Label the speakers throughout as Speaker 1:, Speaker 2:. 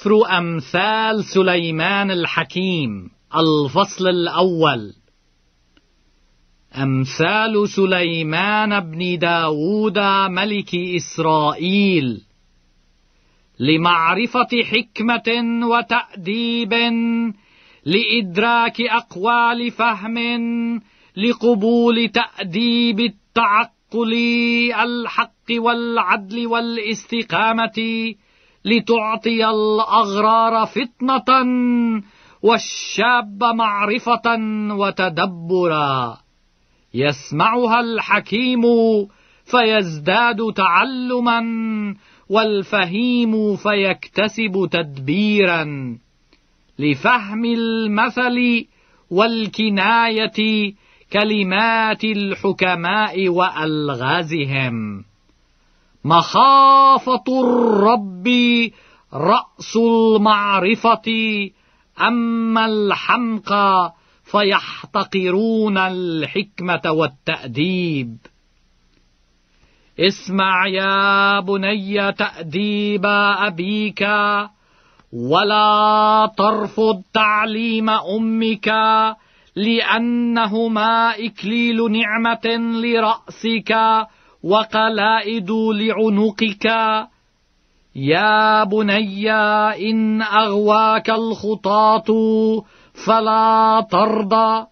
Speaker 1: سفر أمثال سليمان الحكيم الفصل الأول أمثال سليمان بن داود ملك إسرائيل لمعرفة حكمة وتأديب لإدراك أقوال فهم لقبول تأديب التعقل الحق والعدل والاستقامة لتعطي الأغرار فطنة والشاب معرفة وتدبرا يسمعها الحكيم فيزداد تعلما والفهيم فيكتسب تدبيرا لفهم المثل والكناية كلمات الحكماء وألغازهم مخافة الرب رأس المعرفة أما الحمقى فيحتقرون الحكمة والتأديب اسمع يا بني تأديب أبيك ولا ترفض تعليم أمك لأنهما إكليل نعمة لرأسك وقلائد لعنقك يا بني إن أغواك الخطاة فلا ترضى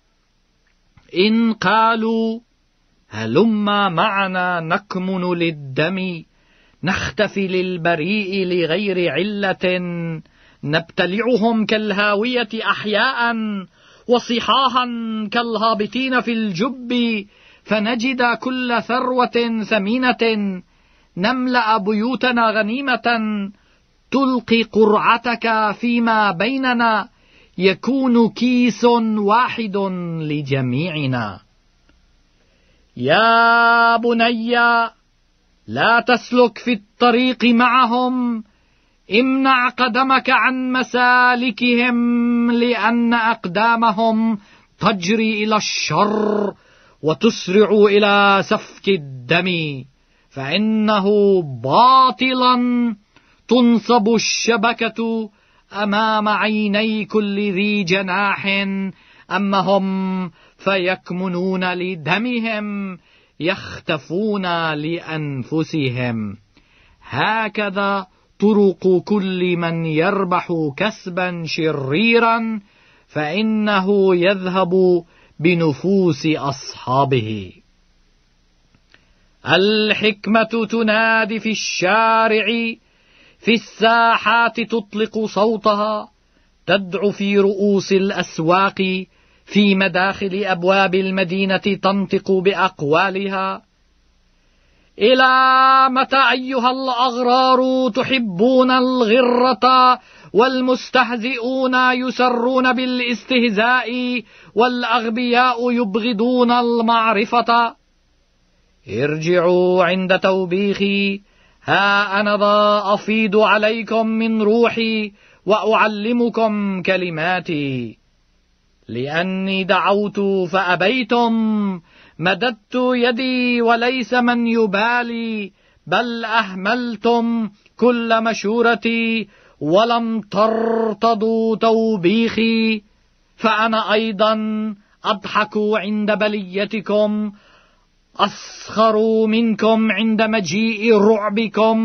Speaker 1: إن قالوا هلما معنا نكمن للدم نختفي للبريء لغير علة نبتلعهم كالهاوية أحياء وصحاحا كالهابطين في الجب فنجد كل ثروة ثمينة نملأ بيوتنا غنيمة تلقي قرعتك فيما بيننا يكون كيس واحد لجميعنا يا بني لا تسلك في الطريق معهم امنع قدمك عن مسالكهم لان اقدامهم تجري الى الشر وتسرعوا إلى سفك الدم فإنه باطلا تنصب الشبكة أمام عيني كل ذي جناح أما هم فيكمنون لدمهم يختفون لأنفسهم هكذا طرق كل من يربح كسبا شريرا فإنه يذهب بنفوس أصحابه الحكمة تنادي في الشارع في الساحات تطلق صوتها تدعو في رؤوس الأسواق في مداخل أبواب المدينة تنطق بأقوالها إلى متى أيها الأغرار تحبون الغرة والمستهزئون يسرون بالاستهزاء والأغبياء يبغضون المعرفة ارجعوا عند توبيخي ها أنا ذا أفيض عليكم من روحي وأعلمكم كلماتي لأني دعوت فأبيتم مددت يدي وليس من يبالي بل أهملتم كل مشورتي ولم ترتضوا توبيخي فأنا أيضا أضحك عند بليتكم أسخر منكم عند مجيء رعبكم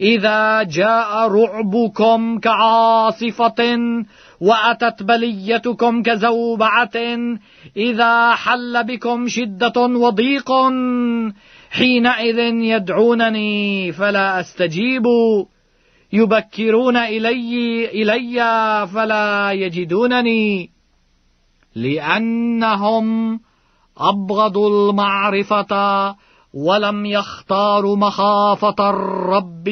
Speaker 1: إذا جاء رعبكم كعاصفة وأتت بليتكم كزوبعة إذا حل بكم شدة وضيق حينئذ يدعونني فلا أستجيب يبكرون إلي, إلي فلا يجدونني لأنهم أبغضوا المعرفة ولم يختاروا مخافة الرب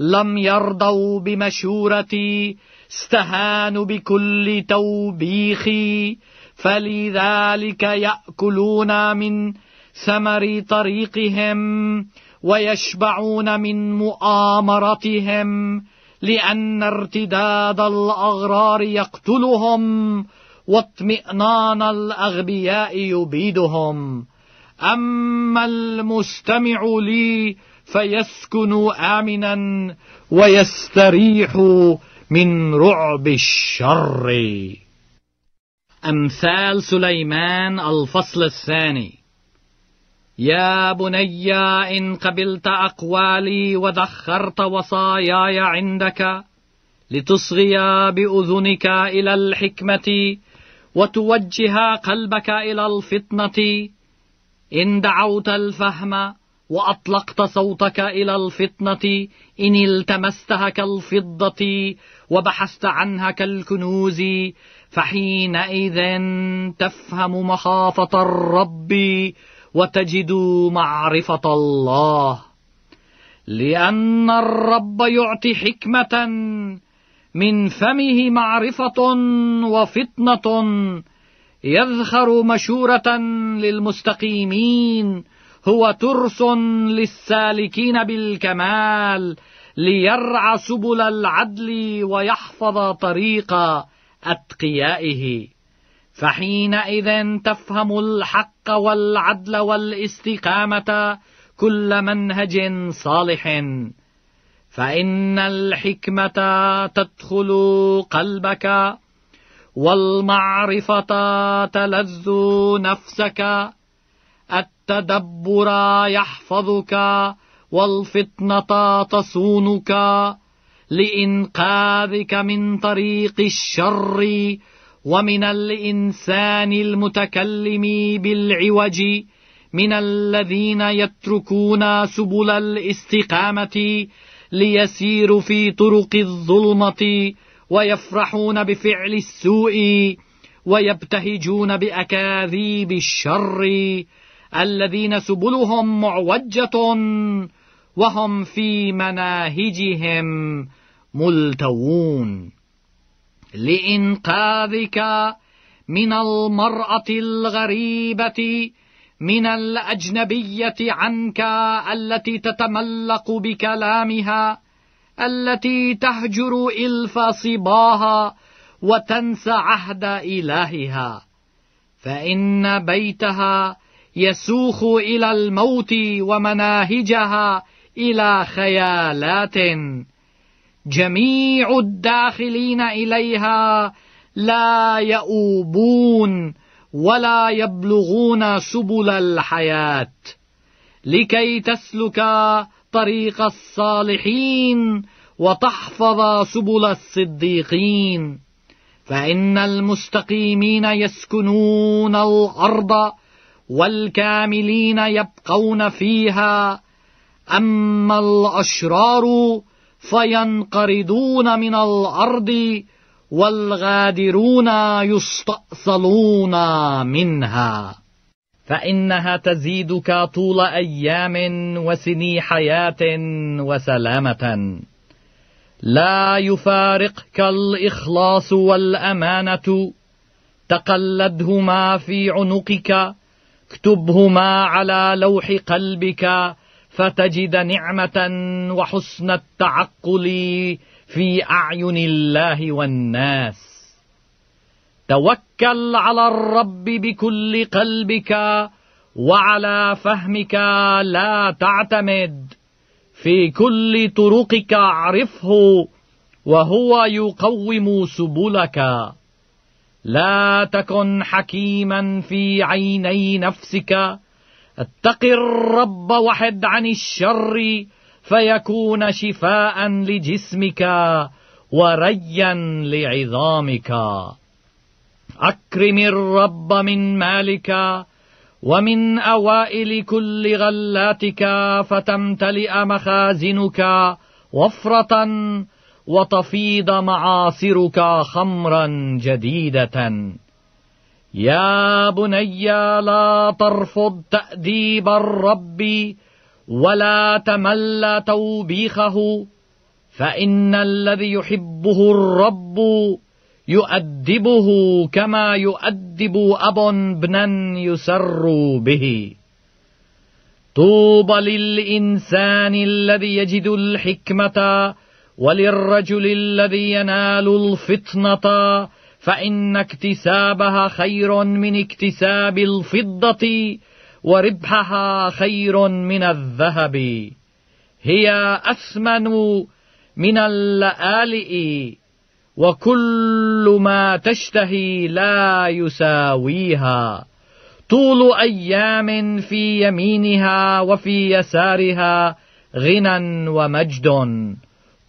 Speaker 1: لم يرضوا بمشورتي استهانوا بكل توبيخي فلذلك يأكلون من ثمر طريقهم ويشبعون من مؤامرتهم لأن ارتداد الأغرار يقتلهم واطمئنان الأغبياء يبيدهم أما المستمع لي فيسكن آمنا ويستريح من رعب الشر أمثال سليمان الفصل الثاني يا بني إن قبلت أقوالي وذخرت وصاياي عندك لتصغي بأذنك إلى الحكمة وتوجه قلبك إلى الفطنة إن دعوت الفهم وأطلقت صوتك إلى الفطنة إن التمستها كالفضة وبحثت عنها كالكنوز فحينئذ تفهم مخافة الرب وتجدوا معرفة الله لأن الرب يعطي حكمة من فمه معرفة وفطنة يذخر مشورة للمستقيمين هو ترس للسالكين بالكمال ليرعى سبل العدل ويحفظ طريق أتقيائه فحينئذ تفهم الحق والعدل والاستقامة كل منهج صالح فإن الحكمة تدخل قلبك والمعرفة تلذ نفسك التدبر يحفظك والفطنة تصونك لإنقاذك من طريق الشر ومن الإنسان المتكلم بالعوج من الذين يتركون سبل الاستقامة ليسيروا في طرق الظلمة ويفرحون بفعل السوء ويبتهجون بأكاذيب الشر الذين سبلهم معوجة وهم في مناهجهم ملتوون لإنقاذك من المرأة الغريبة من الأجنبية عنك التي تتملق بكلامها التي تهجر إلف صباها وتنسى عهد إلهها فإن بيتها يسوخ إلى الموت ومناهجها إلى خيالات جميع الداخلين إليها لا يؤوبون ولا يبلغون سبل الحياة لكي تسلك طريق الصالحين وتحفظ سبل الصديقين فإن المستقيمين يسكنون الأرض والكاملين يبقون فيها أما الأشرار فينقرضون من الأرض والغادرون يستأصلون منها فإنها تزيدك طول أيام وسني حياة وسلامة لا يفارقك الإخلاص والأمانة تقلدهما في عنقك اكتبهما على لوح قلبك فتجد نعمة وحسن التعقل في أعين الله والناس توكل على الرب بكل قلبك وعلى فهمك لا تعتمد في كل طرقك اعرفه وهو يقوم سبلك لا تكن حكيما في عيني نفسك اتق الرب وحد عن الشر فيكون شفاء لجسمك وريا لعظامك اكرم الرب من مالك ومن اوائل كل غلاتك فتمتلئ مخازنك وفره وتفيض معاصرك خمرا جديده يا بني لا ترفض تأديب الرب ولا تمل توبيخه فإن الذي يحبه الرب يؤدبه كما يؤدب أب ابنا يسر به طوبى للإنسان الذي يجد الحكمة وللرجل الذي ينال الفطنة فإن اكتسابها خير من اكتساب الفضة وربحها خير من الذهب هي أثمن من اللآلئ وكل ما تشتهي لا يساويها طول أيام في يمينها وفي يسارها غنى ومجد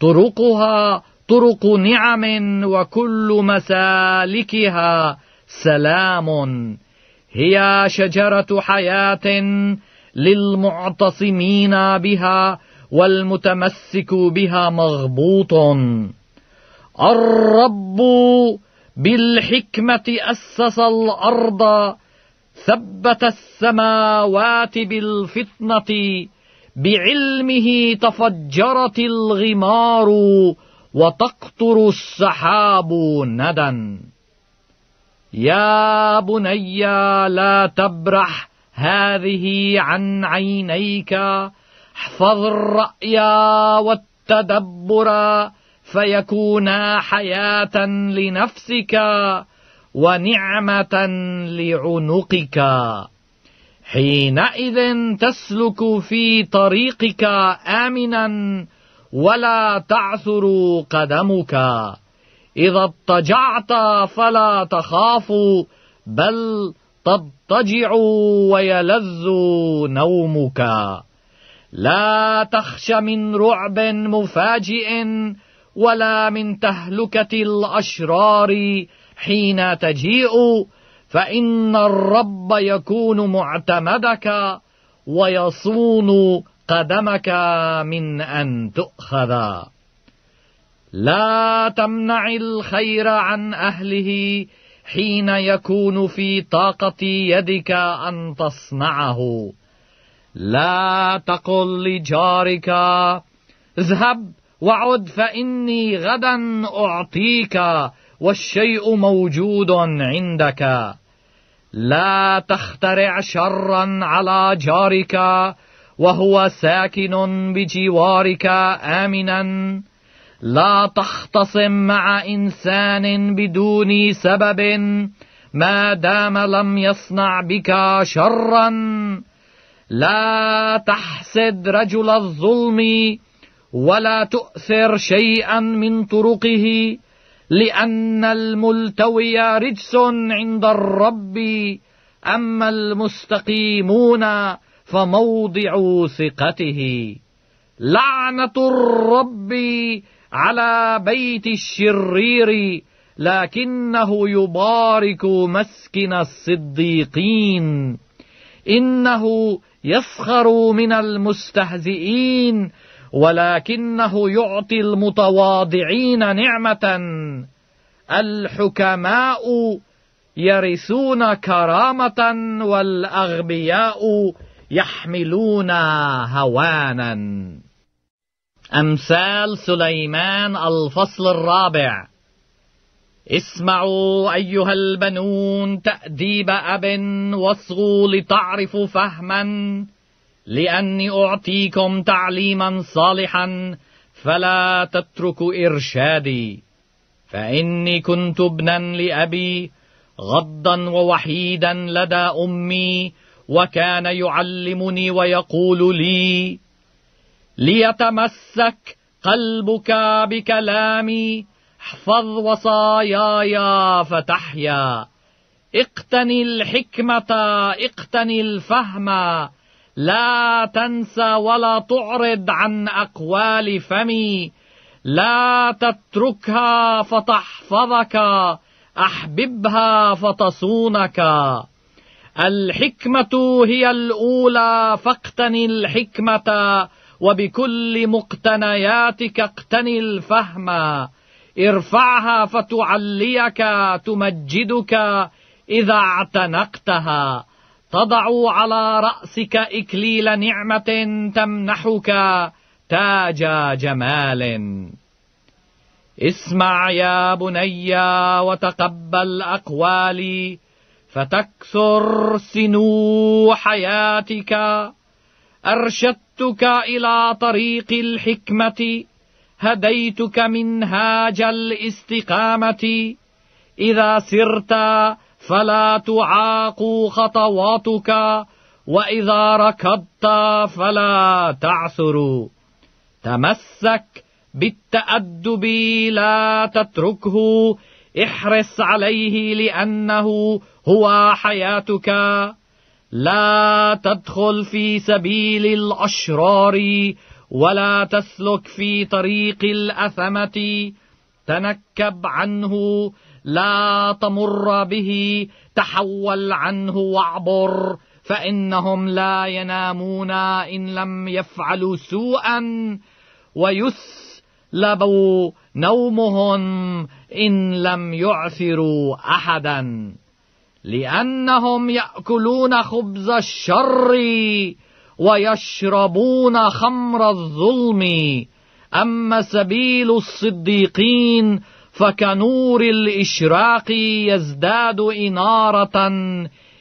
Speaker 1: طرقها طرق نعم وكل مسالكها سلام هي شجرة حياة للمعتصمين بها والمتمسك بها مغبوط الرب بالحكمة أسس الأرض ثبت السماوات بالفطنة بعلمه تفجرت الغمار وتقطر السحاب ندا يا بني لا تبرح هذه عن عينيك احفظ الرأي والتدبر فيكونا حياة لنفسك ونعمة لعنقك حينئذ تسلك في طريقك آمنا ولا تعثر قدمك إذا اضطجعت فلا تخاف بل تضطجع ويلذ نومك لا تخش من رعب مفاجئ ولا من تهلكة الأشرار حين تجيء فإن الرب يكون معتمدك ويصون قدمك من أن تؤخذ لا تمنع الخير عن أهله حين يكون في طاقة يدك أن تصنعه لا تقل لجارك اذهب وعد فإني غدا أعطيك والشيء موجود عندك لا تخترع شرا على جارك وهو ساكن بجوارك آمنا لا تختصم مع إنسان بدون سبب ما دام لم يصنع بك شرا لا تحسد رجل الظلم ولا تؤثر شيئا من طرقه لأن الملتوي رجس عند الرب أما المستقيمون فموضع ثقته لعنة الرب على بيت الشرير لكنه يبارك مسكن الصديقين إنه يسخر من المستهزئين ولكنه يعطي المتواضعين نعمة الحكماء يرثون كرامة والأغبياء يحملون هوانا أمثال سليمان الفصل الرابع اسمعوا أيها البنون تأديب أب واصغوا لتعرفوا فهما لأني أعطيكم تعليما صالحا فلا تتركوا إرشادي فإني كنت ابنا لأبي غضا ووحيدا لدى أمي وكان يعلمني ويقول لي ليتمسك قلبك بكلامي احفظ وصاياي فتحيا اقتني الحكمة اقتني الفهم لا تنس ولا تعرض عن أقوال فمي لا تتركها فتحفظك أحببها فتصونك الحكمة هي الأولى فاقتن الحكمة وبكل مقتنياتك اقتن الفهم ارفعها فتعليك تمجدك إذا اعتنقتها تضع على رأسك إكليل نعمة تمنحك تاج جمال اسمع يا بني وتقبل أقوالي فتكثر سنو حياتك أرشدتك إلى طريق الحكمة هديتك منهاج الاستقامة إذا سرت فلا تعاق خطواتك وإذا ركضت فلا تعثر تمسك بالتأدب لا تتركه احرص عليه لأنه هو حياتك لا تدخل في سبيل الأشرار ولا تسلك في طريق الأثمة تنكب عنه لا تمر به تحول عنه واعبر فإنهم لا ينامون إن لم يفعلوا سوءا ويسلبوا نومهم إن لم يعثروا أحدا لأنهم يأكلون خبز الشر ويشربون خمر الظلم أما سبيل الصديقين فكنور الإشراق يزداد إنارة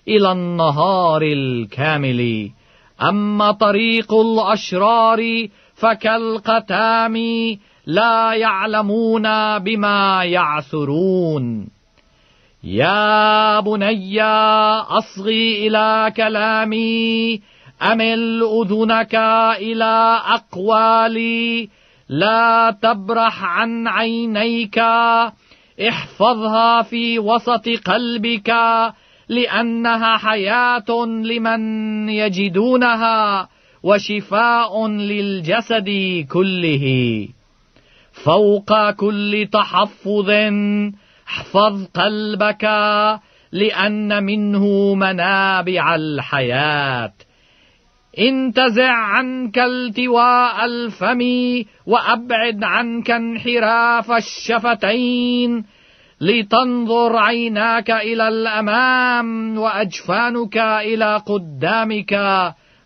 Speaker 1: إلى النهار الكامل أما طريق الأشرار فكالقتام لا يعلمون بما يعثرون يا بني أصغي إلى كلامي أمل أذنك إلى أقوالي لا تبرح عن عينيك احفظها في وسط قلبك لأنها حياة لمن يجدونها وشفاء للجسد كله فوق كل تحفظ احفظ قلبك لأن منه منابع الحياة انتزع عنك التواء الفم وأبعد عنك انحراف الشفتين لتنظر عيناك إلى الأمام وأجفانك إلى قدامك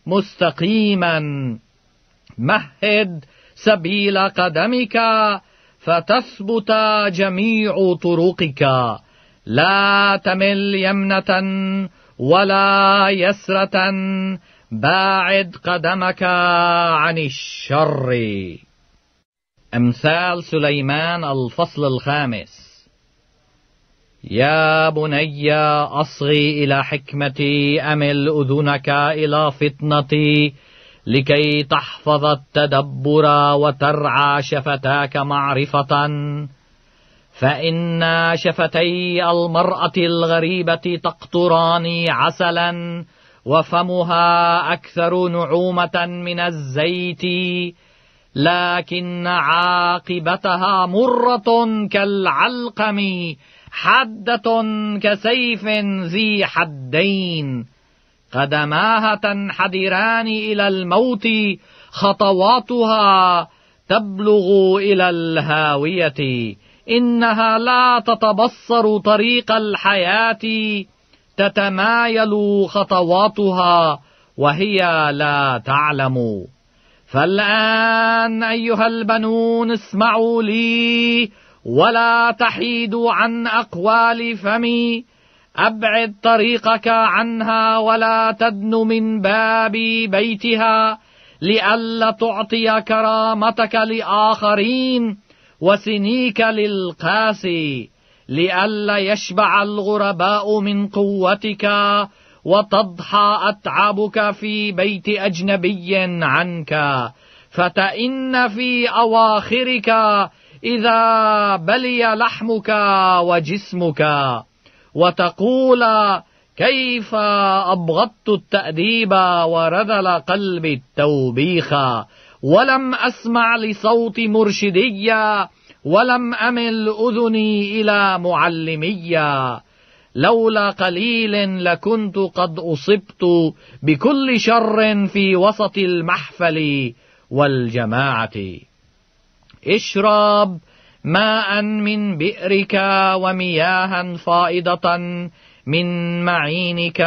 Speaker 1: مستقيما مهد سبيل قدمك فتثبت جميع طرقك لا تمل يمنة ولا يسرة باعد قدمك عن الشر أمثال سليمان الفصل الخامس يا بني أصغي إلى حكمتي أمل أذنك إلى فطنتي لكي تحفظ التدبر وترعى شفتاك معرفة فإن شفتي المرأة الغريبة تقطران عسلا وفمها أكثر نعومة من الزيت لكن عاقبتها مرة كالعلقم حادة كسيف ذي حدين قدماها تنحدران إلى الموت خطواتها تبلغ إلى الهاوية إنها لا تتبصر طريق الحياة تتمايل خطواتها وهي لا تعلم فالآن أيها البنون اسمعوا لي ولا تحيدوا عن أقوال فمي أبعد طريقك عنها ولا تدن من باب بيتها لئلا تعطي كرامتك لآخرين وسنيك للقاسي لئلا يشبع الغرباء من قوتك وتضحى أتعابك في بيت أجنبي عنك فتئن في أواخرك إذا بلي لحمك وجسمك وتقولا كيف أبغضت التأديب ورذل قلبي التوبيخ ولم أسمع لصوت مرشديا ولم أمل أذني إلى معلميا لولا قليل لكنت قد أصبت بكل شر في وسط المحفل والجماعة اشرب ماء من بئرك ومياها فائضة من معينك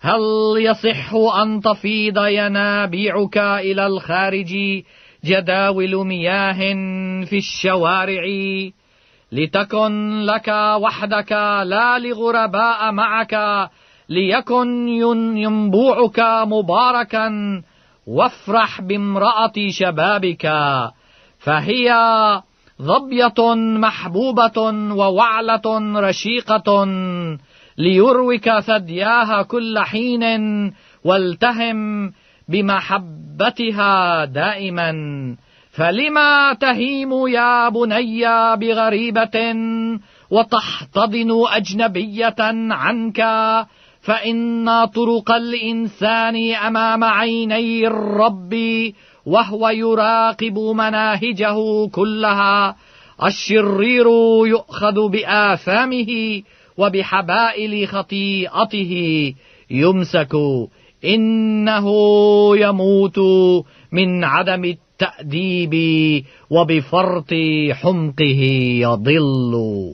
Speaker 1: هل يصح أن تفيض ينابيعك إلى الخارج جداول مياه في الشوارع لتكن لك وحدك لا لغرباء معك ليكن ينبوعك مباركا وافرح بامرأة شبابك فهي ظبية محبوبة ووعلة رشيقة ليروك ثدياها كل حين والتهم بمحبتها دائما فلما تهيم يا بني بغريبة وتحتضن أجنبية عنك فإن طرق الإنسان أمام عيني الرب وهو يراقب مناهجه كلها الشرير يؤخذ بآثامه وبحبائل خطيئته يمسك إنه يموت من عدم التأديب وبفرط حمقه يضل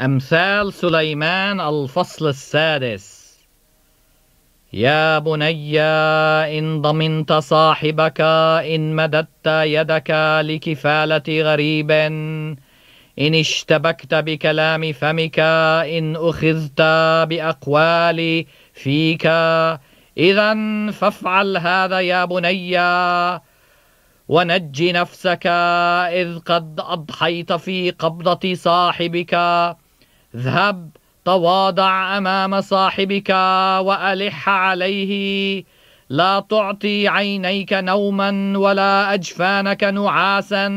Speaker 1: أمثال سليمان الفصل السادس يا بني إن ضمنت صاحبك إن مددت يدك لكفالة غريب إن اشتبكت بكلام فمك إن أخذت بأقوال فيك إذا فافعل هذا يا بني ونج نفسك إذ قد أضحيت في قبضة صاحبك اذهب تواضع أمام صاحبك وألح عليه لا تعطي عينيك نوما ولا أجفانك نعاسا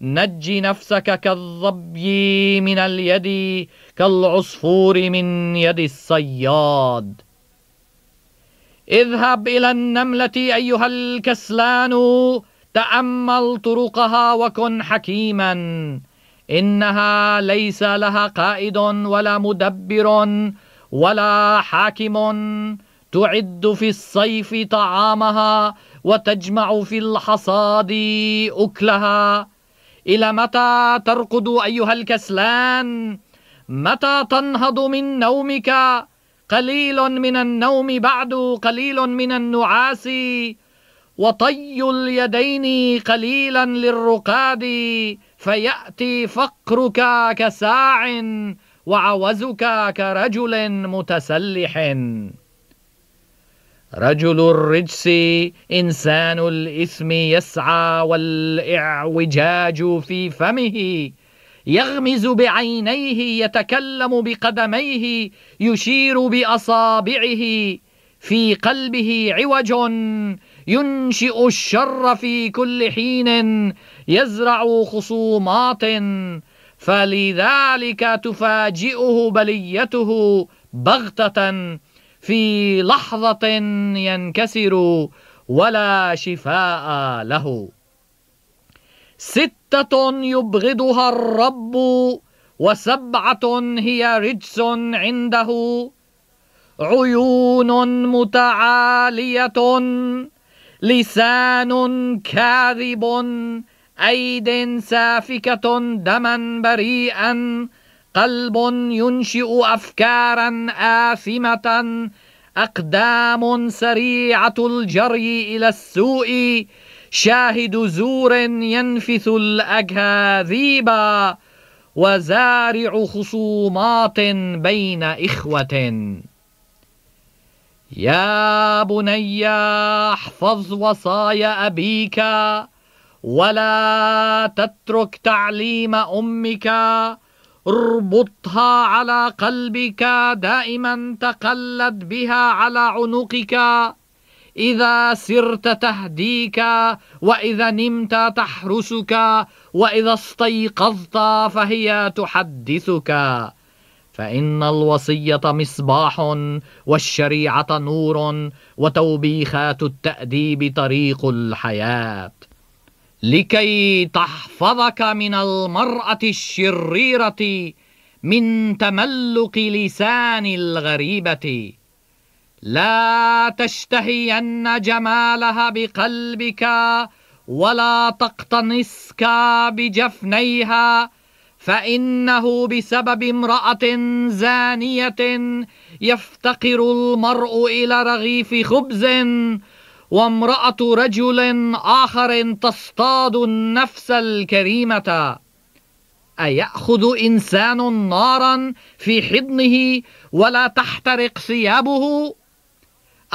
Speaker 1: نج نفسك كالظبي من اليد كالعصفور من يد الصياد اذهب إلى النملة أيها الكسلان تأمل طرقها وكن حكيماً إنها ليس لها قائد ولا مدبر ولا حاكم تعد في الصيف طعامها وتجمع في الحصاد أكلها إلى متى ترقد أيها الكسلان متى تنهض من نومك قليل من النوم بعد قليل من النعاس وطي اليدين قليلا للرقاد فيأتي فقرك كساع وعوزك كرجل متسلح رجل الرجس إنسان الإثم يسعى والإعوجاج في فمه يغمز بعينيه يتكلم بقدميه يشير بأصابعه في قلبه عوج ينشئ الشر في كل حين يزرع خصومات فلذلك تفاجئه بليته بغتة في لحظة ينكسر ولا شفاء له ستة يبغضها الرب وسبعة هي رجس عنده عيون متعالية لسان كاذب أيد سافكة دما بريئا قلب ينشئ أفكارا آثمة أقدام سريعة الجري إلى السوء شاهد زور ينفث الأكاذيبا وزارع خصومات بين إخوة يا بني احفظ وصايا أبيك ولا تترك تعليم أمك اربطها على قلبك دائما تقلد بها على عنقك إذا سرت تهديك وإذا نمت تحرسك وإذا استيقظت فهي تحدثك فإن الوصية مصباح والشريعة نور وتوبيخات التأديب طريق الحياة لكي تحفظك من المرأة الشريرة من تملق لسان الغريبة لا تشتهين جمالها بقلبك ولا تقتنصك بجفنيها فإنه بسبب امرأة زانية يفتقر المرء إلى رغيف خبز وامرأة رجل آخر تصطاد النفس الكريمة أيأخذ إنسان نارا في حضنه ولا تحترق ثيابه؟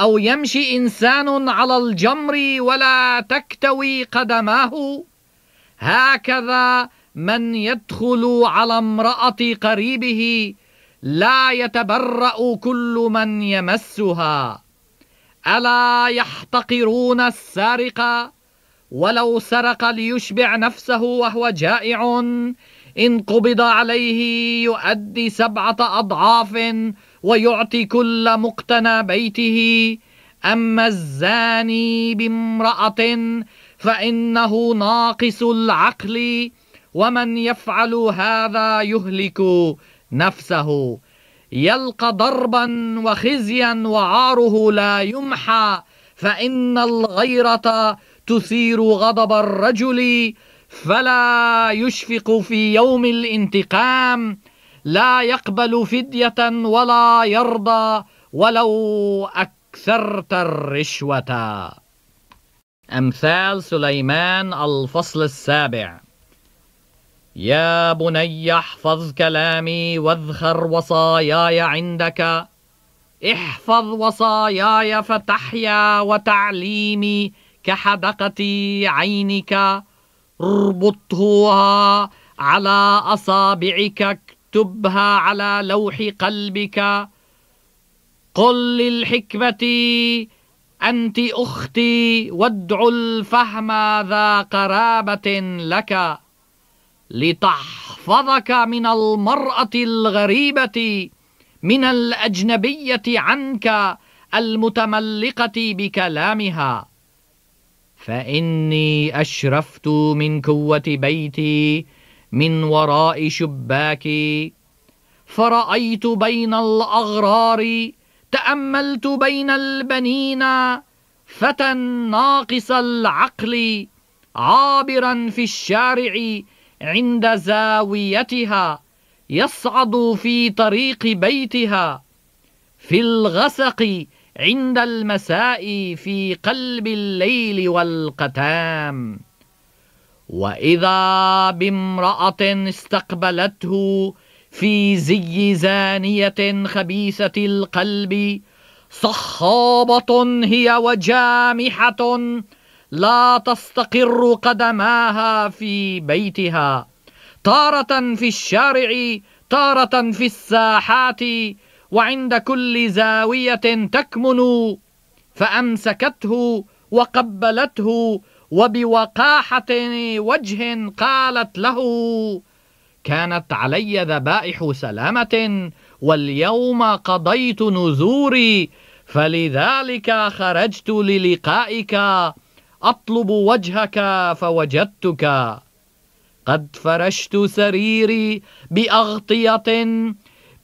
Speaker 1: أو يمشي إنسان على الجمر ولا تكتوي قدماه؟ هكذا من يدخل على امرأة قريبه لا يتبرأ كل من يمسها ألا يحتقرون السارق ولو سرق ليشبع نفسه وهو جائع إن قبض عليه يؤدي سبعة أضعاف ويعطي كل مقتنى بيته أما الزاني بامرأة فإنه ناقص العقل ومن يفعل هذا يهلك نفسه يلقى ضربا وخزيا وعاره لا يمحى فإن الغيرة تثير غضب الرجل فلا يشفق في يوم الانتقام لا يقبل فدية ولا يرضى ولو أكثرت الرشوة أمثال سليمان الفصل السابع يا بني احفظ كلامي واذخر وصاياي عندك احفظ وصاياي فتحيا وتعليمي كحدقة عينك اربطها على أصابعك اكتبها على لوح قلبك قل للحكمة أنت أختي وادع الفهم ذا قرابة لك لتحفظك من المرأة الغريبة من الأجنبية عنك المتملقة بكلامها فإني أشرفت من قوة بيتي من وراء شباكي فرأيت بين الأغرار تأملت بين البنين فتى ناقص العقل عابرا في الشارع عند زاويتها يصعد في طريق بيتها في الغسق عند المساء في قلب الليل والقتام وإذا بامرأة استقبلته في زي زانية خبيثة القلب صخابة هي وجامحة لا تستقر قدماها في بيتها تارة في الشارع تارة في الساحات وعند كل زاوية تكمن فأمسكته وقبلته وبوقاحة وجه قالت له كانت علي ذبائح سلامة واليوم قضيت نذوري فلذلك خرجت للقائك أطلب وجهك فوجدتك قد فرشت سريري بأغطية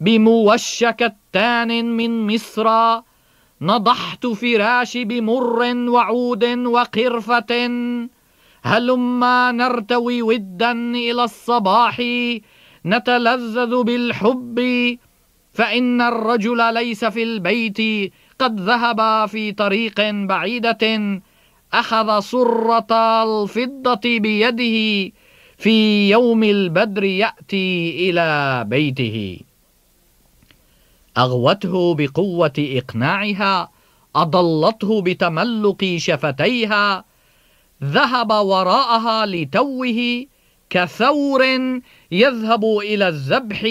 Speaker 1: بموشك التان من مصر نضحت فراشي بمر وعود وقرفة هلما نرتوي ودا إلى الصباح نتلذذ بالحب فإن الرجل ليس في البيت قد ذهب في طريق بعيدة أخذ صرة الفضة بيده في يوم البدر يأتي إلى بيته أغوته بقوة إقناعها أضلته بتملق شفتيها ذهب وراءها لتوه كثور يذهب إلى الذبح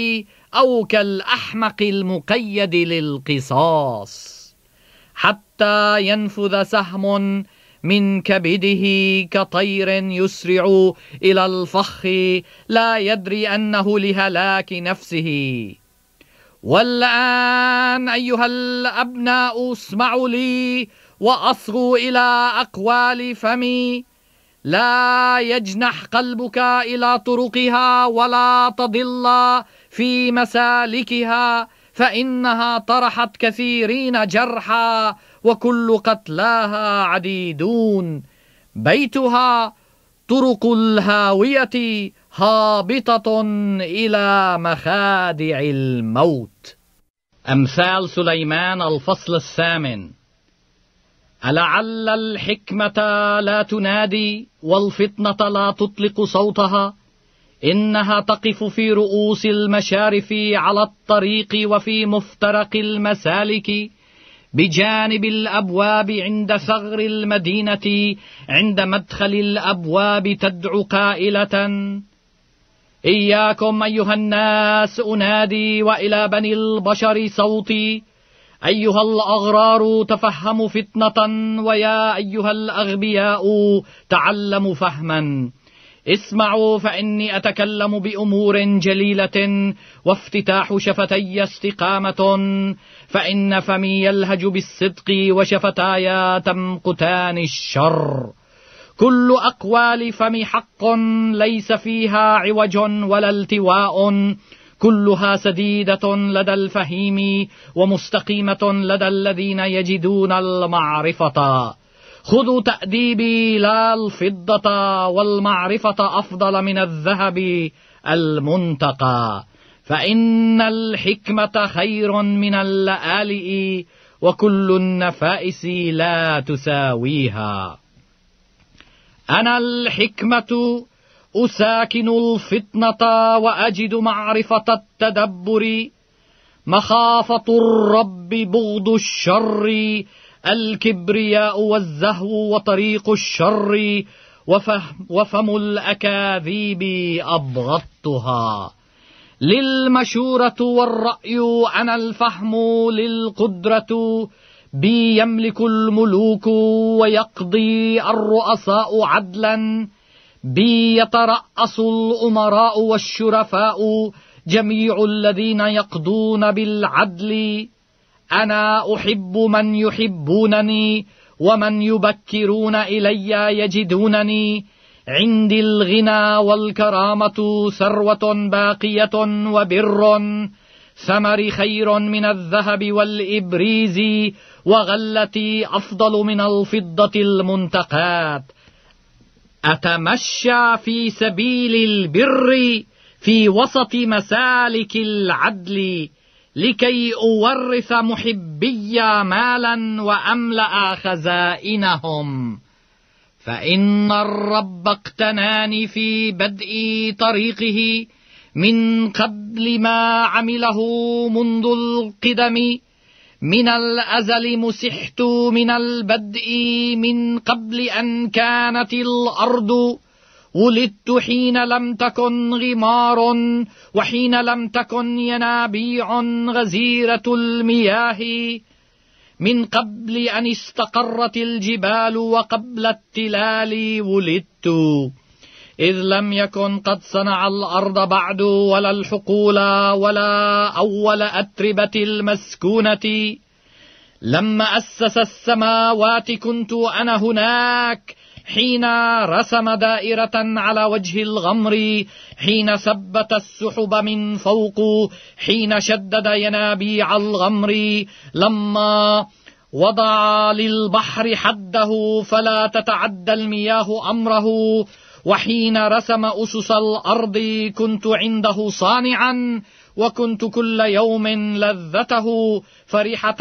Speaker 1: أو كالأحمق المقيد للقصاص حتى ينفذ سهم من كبده كطير يسرع إلى الفخ لا يدري أنه لهلاك نفسه والآن أيها الأبناء اسمعوا لي وأصغوا إلى أقوال فمي لا يجنح قلبك إلى طرقها ولا تضل في مسالكها فإنها طرحت كثيرين جرحا وكل قتلاها عديدون بيتها طرق الهاوية هابطة إلى مخادع الموت أمثال سليمان الفصل الثامن ألعل الحكمة لا تنادي والفطنة لا تطلق صوتها إنها تقف في رؤوس المشارف على الطريق وفي مفترق المسالك بجانب الأبواب عند ثغر المدينة عند مدخل الأبواب تدعو قائلة إياكم أيها الناس أنادي وإلى بني البشر صوتي أيها الأغرار تفهموا فتنة ويا أيها الأغبياء تعلموا فهماً اسمعوا فإني أتكلم بأمور جليلة وافتتاح شفتي استقامة فإن فمي يلهج بالصدق وشفتاي تمقتان الشر كل أقوال فمي حق ليس فيها عوج ولا التواء كلها سديدة لدى الفهيم ومستقيمة لدى الذين يجدون المعرفة خذوا تأديبي لا الفضة والمعرفة أفضل من الذهب المنتقى فإن الحكمة خير من اللآلئ وكل النفائس لا تساويها أنا الحكمة أساكن الفطنة وأجد معرفة التدبر مخافة الرب بغض الشر الكبرياء والزهو وطريق الشر وفم الأكاذيب أبغضتها للمشورة والرأي أنا الفهم للقدرة بي يملك الملوك ويقضي الرؤساء عدلا بي يترأس الأمراء والشرفاء جميع الذين يقضون بالعدل أنا أحب من يحبونني ومن يبكرون إلي يجدونني عندي الغنى والكرامة ثروة باقية وبر ثمر خير من الذهب والإبريز وغلتي أفضل من الفضة المنتقات أتمشى في سبيل البر في وسط مسالك العدل لكي أورث محبي مالا وأملأ خزائنهم فإن الرب اقتناني في بدء طريقه من قبل ما عمله منذ القدم من الأزل مسحت من البدء من قبل أن كانت الأرض ولدت حين لم تكن غمار وحين لم تكن ينابيع غزيرة المياه من قبل أن استقرت الجبال وقبل التلال ولدت إذ لم يكن قد صنع الأرض بعد ولا الحقول ولا أول أتربة المسكونة لما أسس السماوات كنت أنا هناك حين رسم دائرة على وجه الغمر حين ثبت السحب من فوق حين شدد ينابيع الغمر لما وضع للبحر حده فلا تتعدى المياه أمره وحين رسم أسس الأرض كنت عنده صانعا وكنت كل يوم لذته فرحة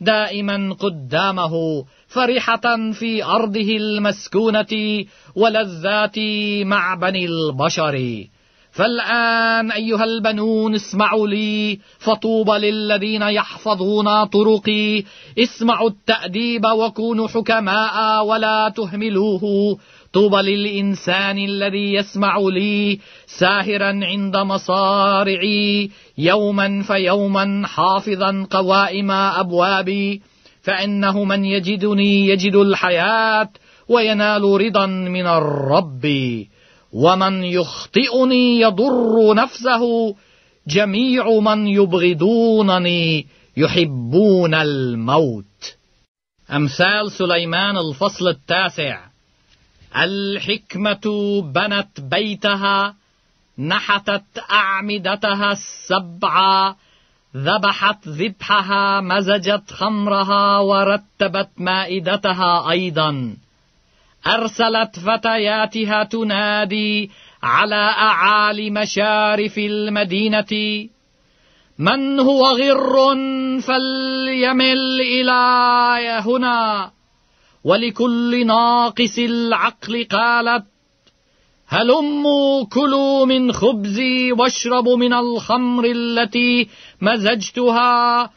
Speaker 1: دائما قدامه فرحة في أرضه المسكونة ولذات معبن البشر فالآن أيها البنون اسمعوا لي فطوبى للذين يحفظون طرقي اسمعوا التأديب وكونوا حكماء ولا تهملوه طوبى للإنسان الذي يسمع لي ساهرا عند مصارعي يوما فيوما حافظا قوائم أبوابي فإنه من يجدني يجد الحياة وينال رضا من الرب ومن يخطئني يضر نفسه جميع من يبغضونني يحبون الموت أمثال سليمان الفصل التاسع الحكمة بنت بيتها نحتت أعمدتها السبعة ذبحت ذبحها مزجت خمرها ورتبت مائدتها ايضا ارسلت فتياتها تنادي على اعالي مشارف المدينه من هو غر فليمل الى هنا ولكل ناقص العقل قالت هلموا كلوا من خبزي واشربوا من الخمر التي مزجتها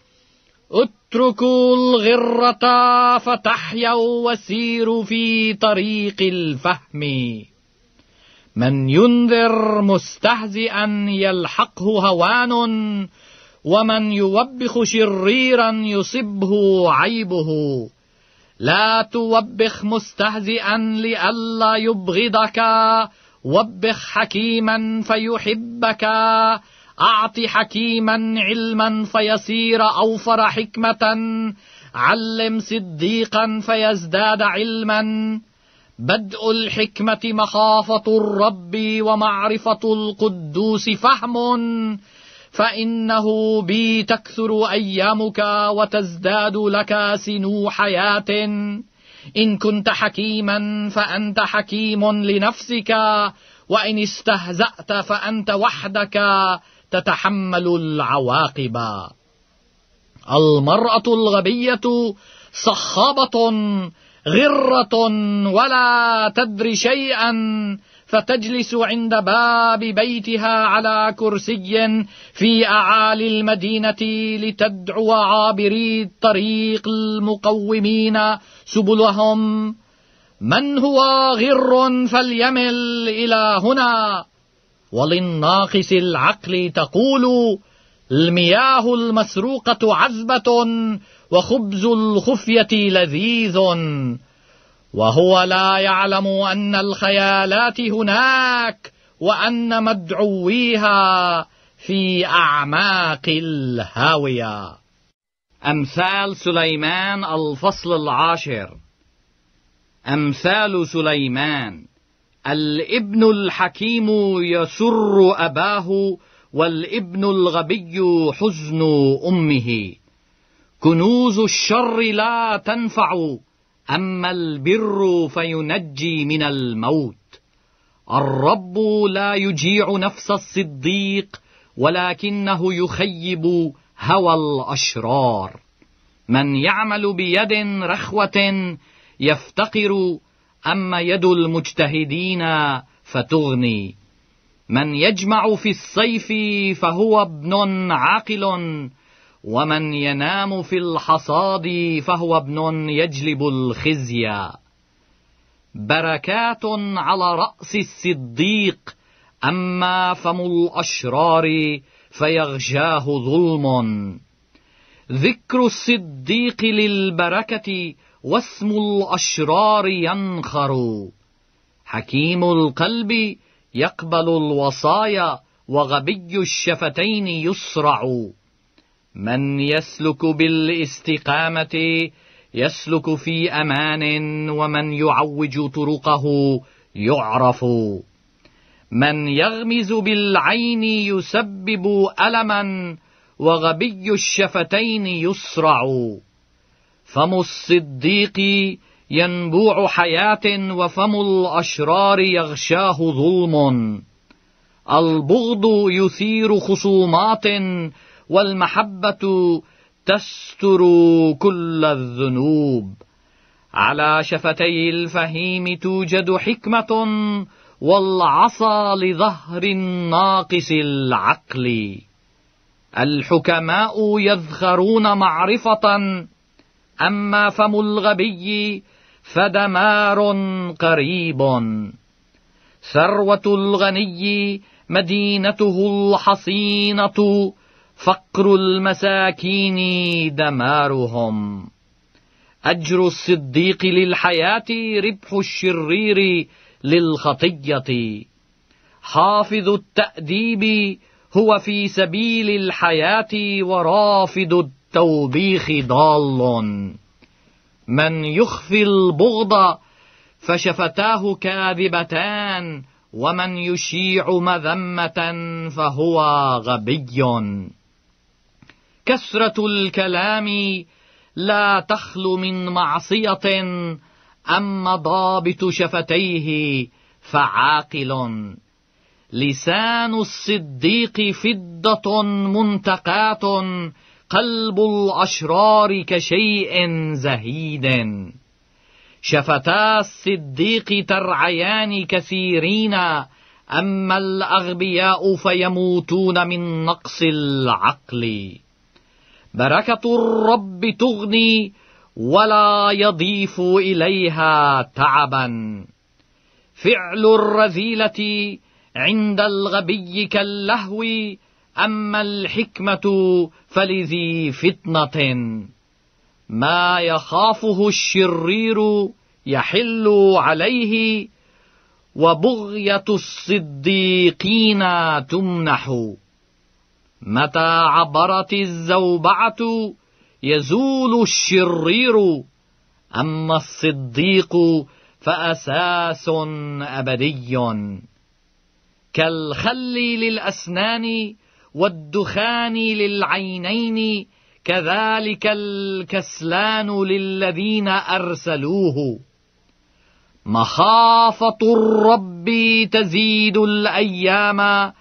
Speaker 1: اتركوا الغرة فتحيوا وسيروا في طريق الفهم من ينذر مستهزئا يلحقه هوان ومن يوبخ شريرا يصبه عيبه لا توبخ مستهزئا لئلا يبغضك وبخ حكيما فيحبك أعط حكيما علما فيصير أوفر حكمة علم صديقا فيزداد علما بدء الحكمة مخافة الرب ومعرفة القدوس فهم فإنه بي تكثر أيامك وتزداد لك سنو حياةٍ إن كنت حكيما فأنت حكيم لنفسك وإن استهزأت فأنت وحدك تتحمل العواقب المرأة الغبية صخابة غرة ولا تدري شيئا فتجلس عند باب بيتها على كرسي في أعالي المدينة لتدعو عابري الطريق المقومين سبلهم من هو غر فليمل إلى هنا وللناقص العقل تقول المياه المسروقة عذبة وخبز الخفية لذيذ وهو لا يعلم أن الخيالات هناك وأن مدعويها في أعماق الهاوية أمثال سليمان الفصل العاشر أمثال سليمان الابن الحكيم يسر أباه والابن الغبي حزن أمه كنوز الشر لا تنفع اما البر فينجي من الموت الرب لا يجيع نفس الصديق ولكنه يخيب هوى الاشرار من يعمل بيد رخوه يفتقر اما يد المجتهدين فتغني من يجمع في الصيف فهو ابن عاقل ومن ينام في الحصاد فهو ابن يجلب الخزي بركات على راس الصديق اما فم الاشرار فيغشاه ظلم ذكر الصديق للبركه واسم الاشرار ينخر حكيم القلب يقبل الوصايا وغبي الشفتين يسرع من يسلك بالاستقامه يسلك في امان ومن يعوج طرقه يعرف من يغمز بالعين يسبب الما وغبي الشفتين يسرع فم الصديق ينبوع حياه وفم الاشرار يغشاه ظلم البغض يثير خصومات والمحبة تستر كل الذنوب على شفتي الفهيم توجد حكمة والعصا لظهر الناقص العقل الحكماء يذخرون معرفة أما فم الغبي فدمار قريب ثروة الغني مدينته الحصينة فقر المساكين دمارهم أجر الصديق للحياة ربح الشرير للخطية حافظ التأديب هو في سبيل الحياة ورافد التوبيخ ضال من يخفي البغض فشفتاه كاذبتان ومن يشيع مذمة فهو غبي كثرة الكلام لا تخل من معصية أما ضابط شفتيه فعاقل لسان الصديق فضة منتقاة قلب الأشرار كشيء زهيد شفتا الصديق ترعيان كثيرين أما الأغبياء فيموتون من نقص العقل بركة الرب تغني ولا يضيف إليها تعبا فعل الرذيلة عند الغبي كاللهو أما الحكمة فلذي فطنة ما يخافه الشرير يحل عليه وبغية الصديقين تمنح متى عبرت الزوبعة يزول الشرير أما الصديق فأساس أبدي كالخل للأسنان والدخان للعينين كذلك الكسلان للذين أرسلوه مخافة الرب تزيد الأيام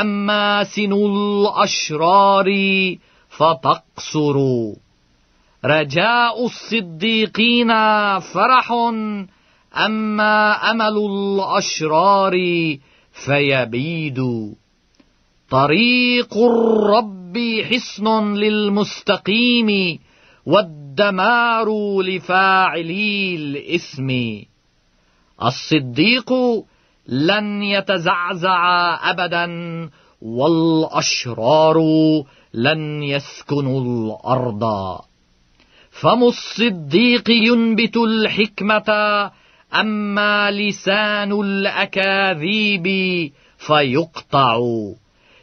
Speaker 1: أما سن الأشرار فتقصر رجاء الصديقين فرح أما أمل الأشرار فيبيد طريق الرب حصن للمستقيم والدمار لفاعلي الإثم الصديق لن يتزعزع أبدا والأشرار لن يسكنوا الأرض فم الصديق ينبت الحكمة أما لسان الأكاذيب فيقطع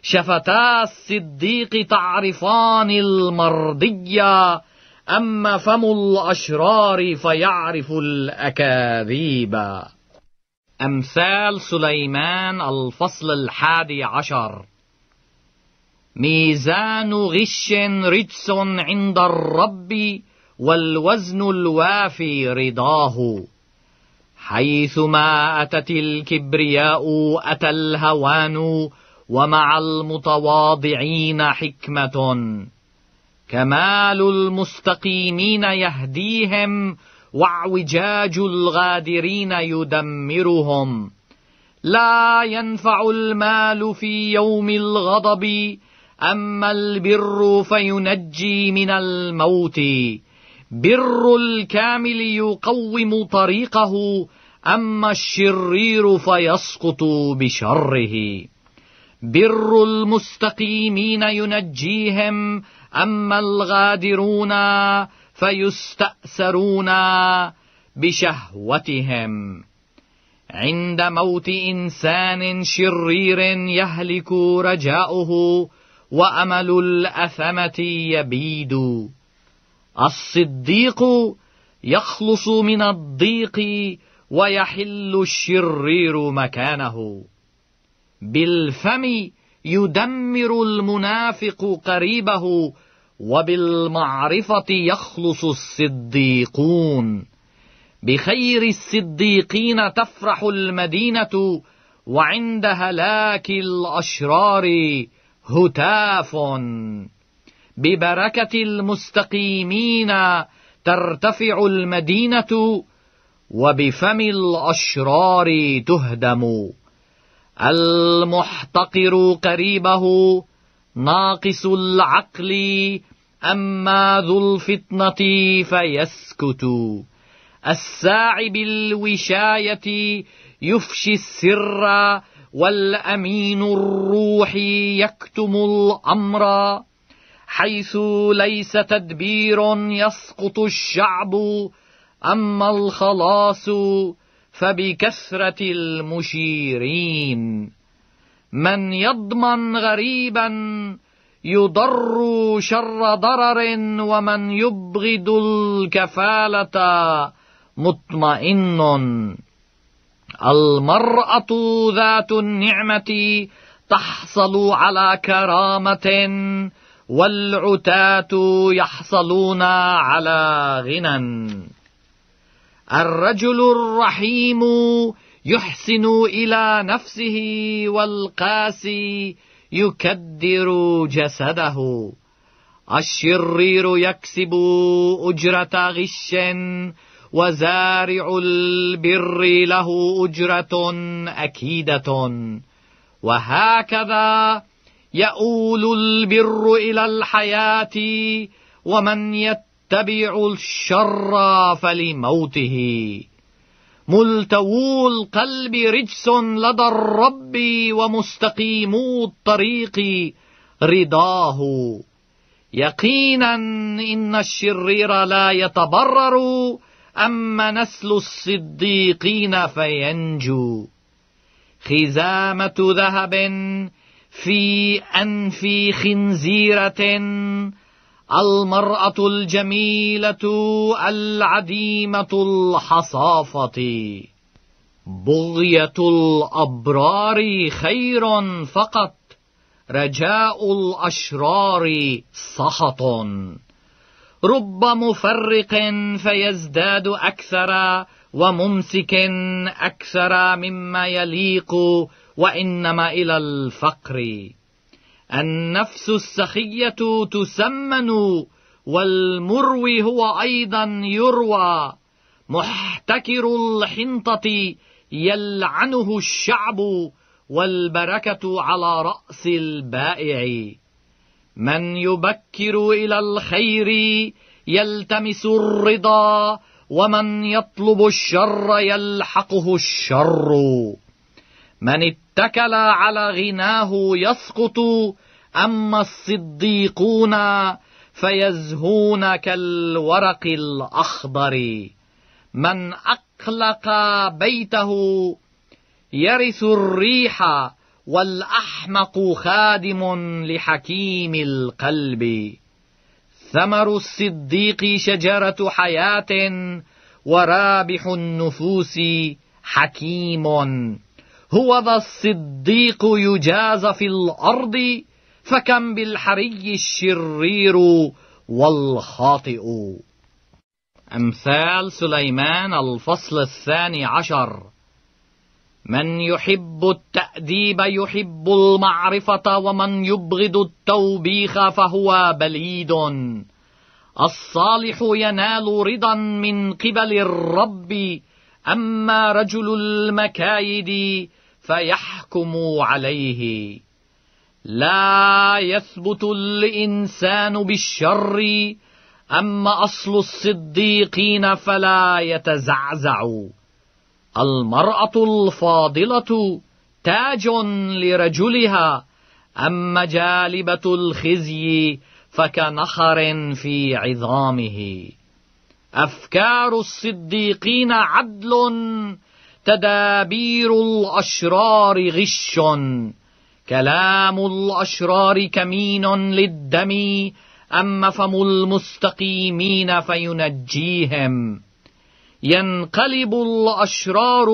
Speaker 1: شفتا الصديق تعرفان المرضية أما فم الأشرار فيعرف الأكاذيب أمثال سليمان الفصل الحادي عشر ميزان غش رجس عند الرب والوزن الوافي رضاه حيثما أتت الكبرياء أتى الهوان ومع المتواضعين حكمة كمال المستقيمين يهديهم واعوجاج الغادرين يدمرهم لا ينفع المال في يوم الغضب اما البر فينجي من الموت بر الكامل يقوم طريقه اما الشرير فيسقط بشره بر المستقيمين ينجيهم اما الغادرون فيستأثرون بشهوتهم عند موت إنسان شرير يهلك رجاؤه وأمل الأثمة يبيد الصديق يخلص من الضيق ويحل الشرير مكانه بالفم يدمر المنافق قريبه وبالمعرفة يخلص الصديقون بخير الصديقين تفرح المدينة وعند هلاك الأشرار هتاف ببركة المستقيمين ترتفع المدينة وبفم الأشرار تهدم المحتقر قريبه ناقص العقل أما ذو الفطنة فيسكت الساعي بالوشاية يفشي السر والأمين الروح يكتم الأمر حيث ليس تدبير يسقط الشعب أما الخلاص فبكثرة المشيرين من يضمن غريبا يضر شر ضرر ومن يبغض الكفالة مطمئن المرأة ذات النعمة تحصل على كرامة والعتاة يحصلون على غنى الرجل الرحيم يحسن إلى نفسه والقاسي يكدر جسده الشرير يكسب أجرة غش وزارع البر له أجرة أكيدة وهكذا يؤول البر إلى الحياة ومن يتبع الشر فلموته ملتوو القلب رجس لدى الرب ومستقيمو الطريق رضاه يقينا إن الشرير لا يتبرر أما نسل الصديقين فينجو خزامة ذهب في أنف خنزيرة المرأة الجميلة العديمة الحصافة بغية الأبرار خير فقط رجاء الأشرار سخط رب مفرق فيزداد أكثر وممسك أكثر مما يليق وإنما إلى الفقر النفس السخية تسمن والمروي هو أيضا يروى محتكر الحنطة يلعنه الشعب والبركة على رأس البائع من يبكر إلى الخير يلتمس الرضا ومن يطلب الشر يلحقه الشر من اتكل على غناه يسقط أما الصديقون فيزهون كالورق الأخضر من أقلق بيته يرث الريح والأحمق خادم لحكيم القلب ثمر الصديق شجرة حياة ورابح النفوس حكيم هو ذا الصديق يجاز في الأرض فكم بالحري الشرير والخاطئ أمثال سليمان الفصل الثاني عشر من يحب التأديب يحب المعرفة ومن يبغض التوبيخ فهو بليد الصالح ينال رضا من قبل الرب أما رجل المكايد فيحكم عليه لا يثبت الإنسان بالشر أما أصل الصديقين فلا يتزعزع المرأة الفاضلة تاج لرجلها أما جالبة الخزي فكنخر في عظامه أفكار الصديقين عدل تدابير الاشرار غش كلام الاشرار كمين للدم اما فم المستقيمين فينجيهم ينقلب الاشرار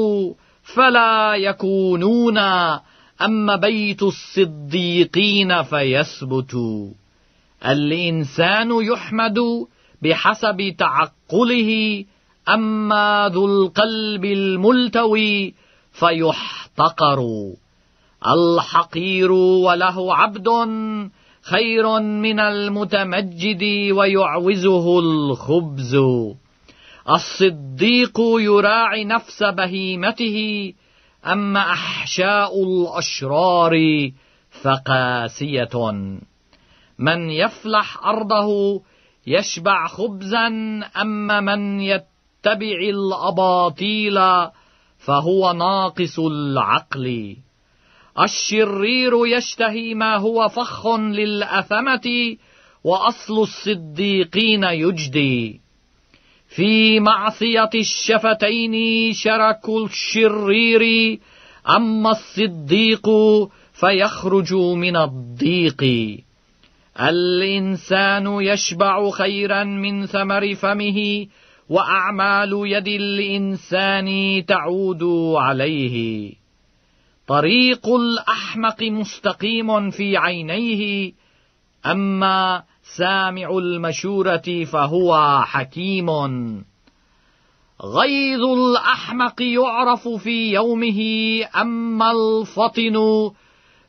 Speaker 1: فلا يكونون اما بيت الصديقين فيثبت الانسان يحمد بحسب تعقله أما ذو القلب الملتوي فيحتقر الحقير وله عبد خير من المتمجد ويعوزه الخبز الصديق يراعي نفس بهيمته أما أحشاء الأشرار فقاسية من يفلح أرضه يشبع خبزا أما من يت يتبع الأباطيل فهو ناقص العقل الشرير يشتهي ما هو فخ للأثمة وأصل الصديقين يجدي في معصية الشفتين شرك الشرير أما الصديق فيخرج من الضيق الإنسان يشبع خيرا من ثمر فمه وأعمال يد الإنسان تعود عليه طريق الأحمق مستقيم في عينيه أما سامع المشورة فهو حكيم غيظ الأحمق يعرف في يومه أما الفطن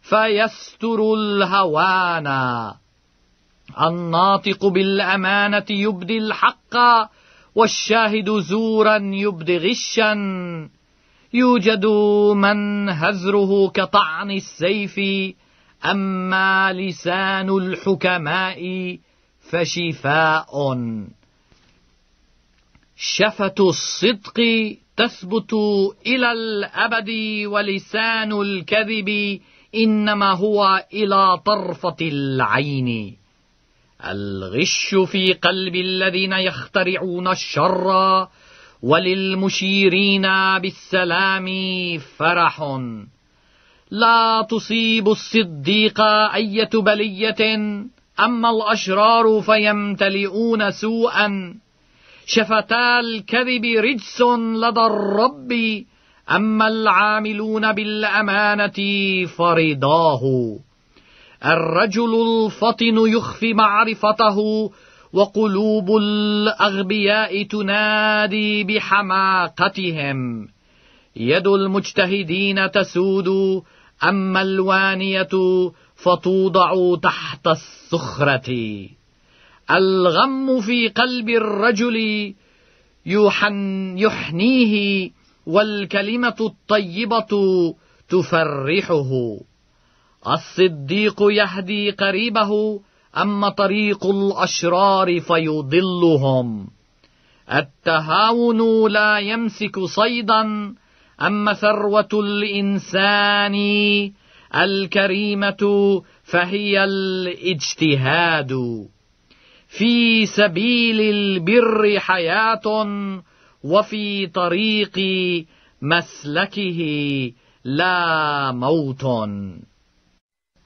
Speaker 1: فيستر الهوانا الناطق بالأمانة يبدي الحق والشاهد زورا يبدي غشا يوجد من هزره كطعن السيف أما لسان الحكماء فشفاء شفة الصدق تثبت إلى الأبد ولسان الكذب إنما هو إلى طرفة العين الغش في قلب الذين يخترعون الشر وللمشيرين بالسلام فرح لا تصيب الصديق أية بلية أما الأشرار فيمتلئون سوءا شفتا الكذب رجس لدى الرب أما العاملون بالأمانة فرضاه الرجل الفطن يخفي معرفته وقلوب الأغبياء تنادي بحماقتهم يد المجتهدين تسود أما الوانية فتوضع تحت الصخرة الغم في قلب الرجل يحن يحنيه والكلمة الطيبة تفرحه الصديق يهدي قريبه أما طريق الأشرار فيضلهم التهاون لا يمسك صيدا أما ثروة الإنسان الكريمة فهي الاجتهاد في سبيل البر حياة وفي طريق مسلكه لا موت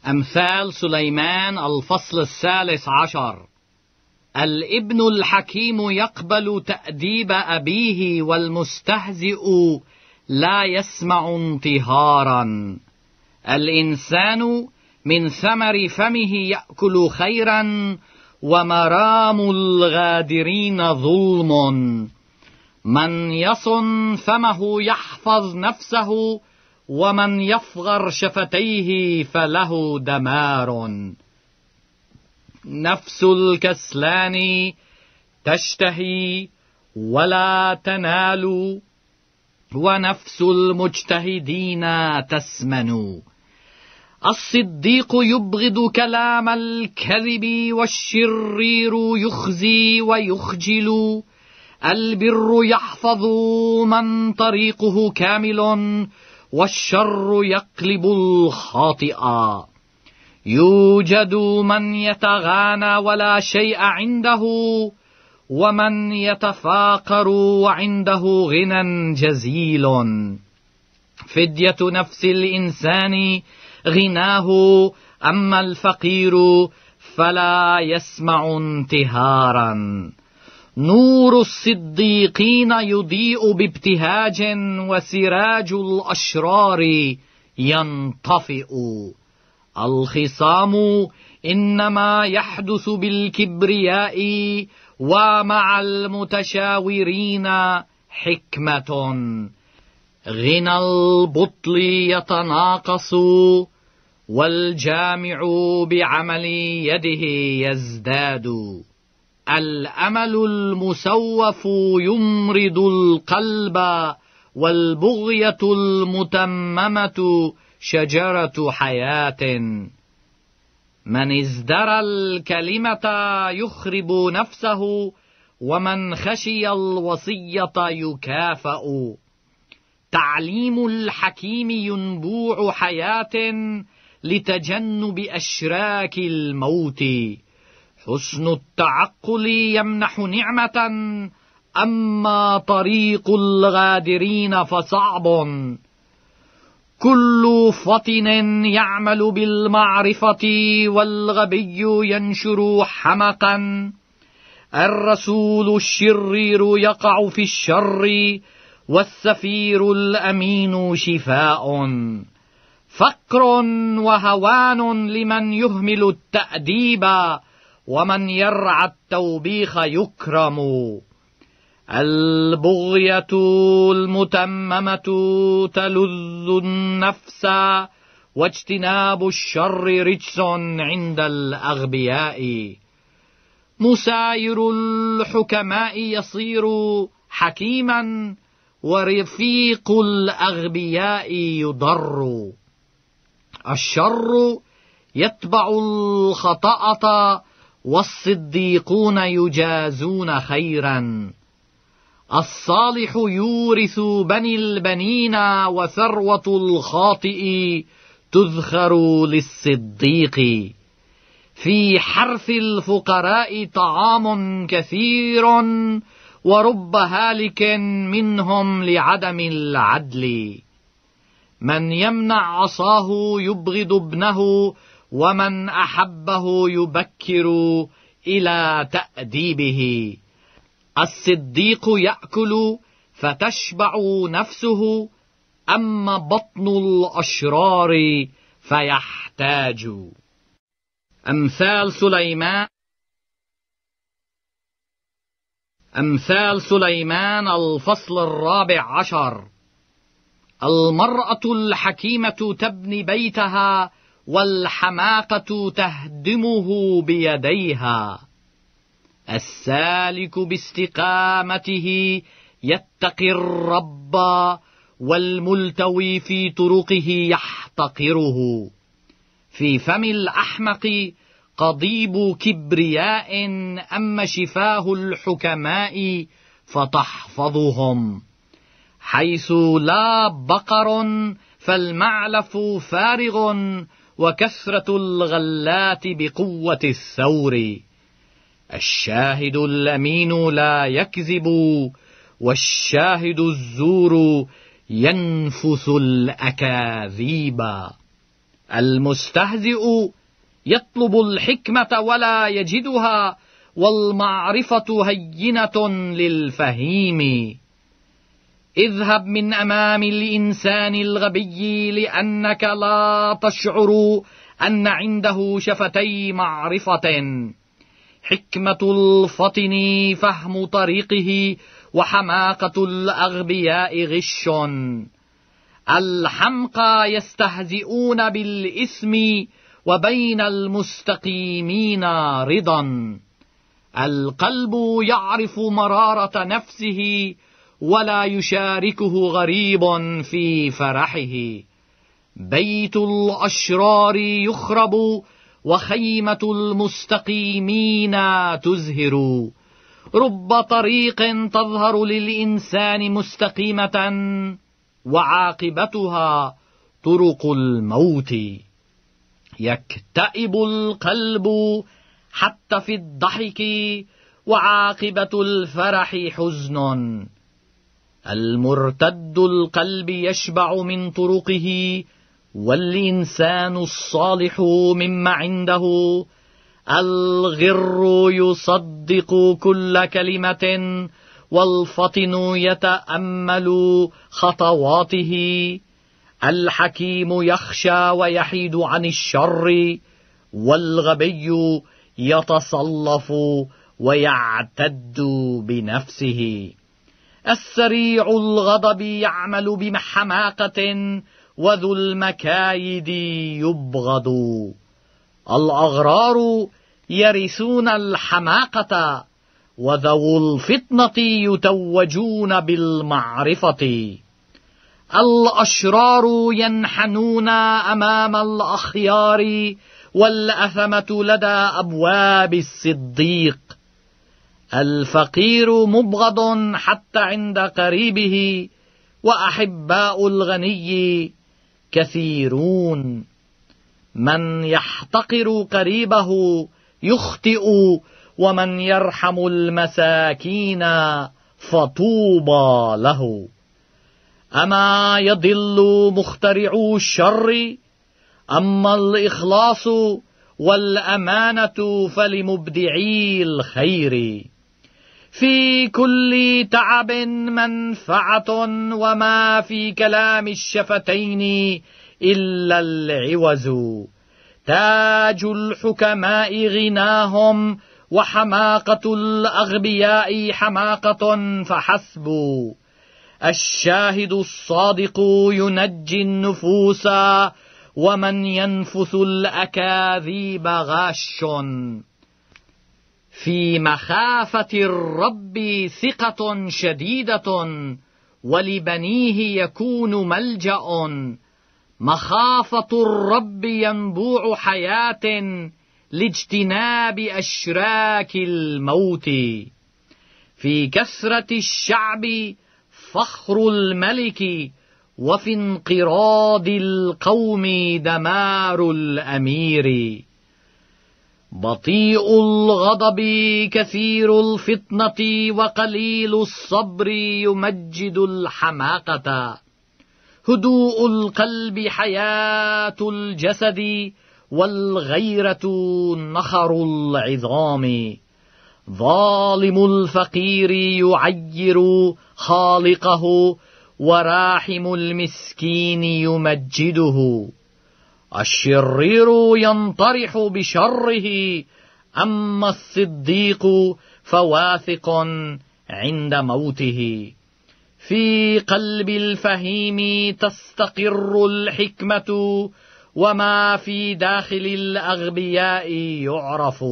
Speaker 1: أمثال سليمان الفصل الثالث عشر الابن الحكيم يقبل تأديب أبيه والمستهزئ لا يسمع انتهارا الإنسان من ثمر فمه يأكل خيرا ومرام الغادرين ظلم من يصن فمه يحفظ نفسه ومن يفغر شفتيه فله دمار نفس الكسلان تشتهي ولا تنال ونفس المجتهدين تسمن الصديق يبغض كلام الكذب والشرير يخزي ويخجل البر يحفظ من طريقه كامل والشر يقلب الخاطئا يوجد من يتغانى ولا شيء عنده ومن يتفاقر وعنده غنى جزيل فدية نفس الإنسان غناه أما الفقير فلا يسمع انتهارا نور الصديقين يضيء بابتهاج وسراج الأشرار ينطفئ الخصام إنما يحدث بالكبرياء ومع المتشاورين حكمة غنى البطل يتناقص والجامع بعمل يده يزداد الامل المسوف يمرض القلب والبغيه المتممه شجره حياه من ازدرى الكلمه يخرب نفسه ومن خشي الوصيه يكافأ تعليم الحكيم ينبوع حياه لتجنب اشراك الموت حسن التعقل يمنح نعمة أما طريق الغادرين فصعب كل فطن يعمل بالمعرفة والغبي ينشر حمقا الرسول الشرير يقع في الشر والسفير الأمين شفاء فقر وهوان لمن يهمل التأديب ومن يرعى التوبيخ يكرم البغية المتممة تلذ النفس واجتناب الشر رجس عند الأغبياء مساير الحكماء يصير حكيما ورفيق الأغبياء يضر الشر يتبع الخطأة والصديقون يجازون خيرا الصالح يورث بني البنين وثروة الخاطئ تذخر للصديق في حرث الفقراء طعام كثير ورب هالك منهم لعدم العدل من يمنع عصاه يبغض ابنه ومن احبه يبكر الى تاديبه الصديق ياكل فتشبع نفسه اما بطن الاشرار فيحتاج امثال سليمان امثال سليمان الفصل الرابع عشر المراه الحكيمه تبني بيتها والحماقة تهدمه بيديها السالك باستقامته يتقي الرب والملتوي في طرقه يحتقره في فم الأحمق قضيب كبرياء أما شفاه الحكماء فتحفظهم حيث لا بقر فالمعلف فارغ وكثرة الغلات بقوة الثور الشاهد الأمين لا يكذب والشاهد الزور ينفث الأكاذيب المستهزئ يطلب الحكمة ولا يجدها والمعرفة هينة للفهيم اذهب من أمام الإنسان الغبي لأنك لا تشعر أن عنده شفتي معرفة حكمة الفطن فهم طريقه وحماقة الأغبياء غش الحمقى يستهزئون بالإثم وبين المستقيمين رضا القلب يعرف مرارة نفسه ولا يشاركه غريب في فرحه بيت الاشرار يخرب وخيمه المستقيمين تزهر رب طريق تظهر للانسان مستقيمه وعاقبتها طرق الموت يكتئب القلب حتى في الضحك وعاقبه الفرح حزن المرتد القلب يشبع من طرقه والإنسان الصالح مما عنده الغر يصدق كل كلمة والفطن يتأمل خطواته الحكيم يخشى ويحيد عن الشر والغبي يتصلف ويعتد بنفسه السريع الغضب يعمل بحماقة وذو المكايد يبغض الأغرار يرثون الحماقة وذو الفطنة يتوجون بالمعرفة الأشرار ينحنون أمام الأخيار والأثمة لدى أبواب الصديق الفقير مبغض حتى عند قريبه واحباء الغني كثيرون من يحتقر قريبه يخطئ ومن يرحم المساكين فطوبى له اما يضل مخترعو الشر اما الاخلاص والامانه فلمبدعي الخير في كل تعب منفعة وما في كلام الشفتين إلا العوز تاج الحكماء غناهم وحماقة الأغبياء حماقة فحسب الشاهد الصادق ينجي النفوس ومن ينفث الأكاذيب غاش في مخافة الرب ثقة شديدة ولبنيه يكون ملجأ مخافة الرب ينبوع حياة لاجتناب أشراك الموت في كثرة الشعب فخر الملك وفي انقراض القوم دمار الأمير بطيء الغضب كثير الفطنة وقليل الصبر يمجد الحماقة هدوء القلب حياة الجسد والغيرة نخر العظام ظالم الفقير يعير خالقه وراحم المسكين يمجده الشرير ينطرح بشره أما الصديق فواثق عند موته في قلب الفهيم تستقر الحكمة وما في داخل الأغبياء يعرف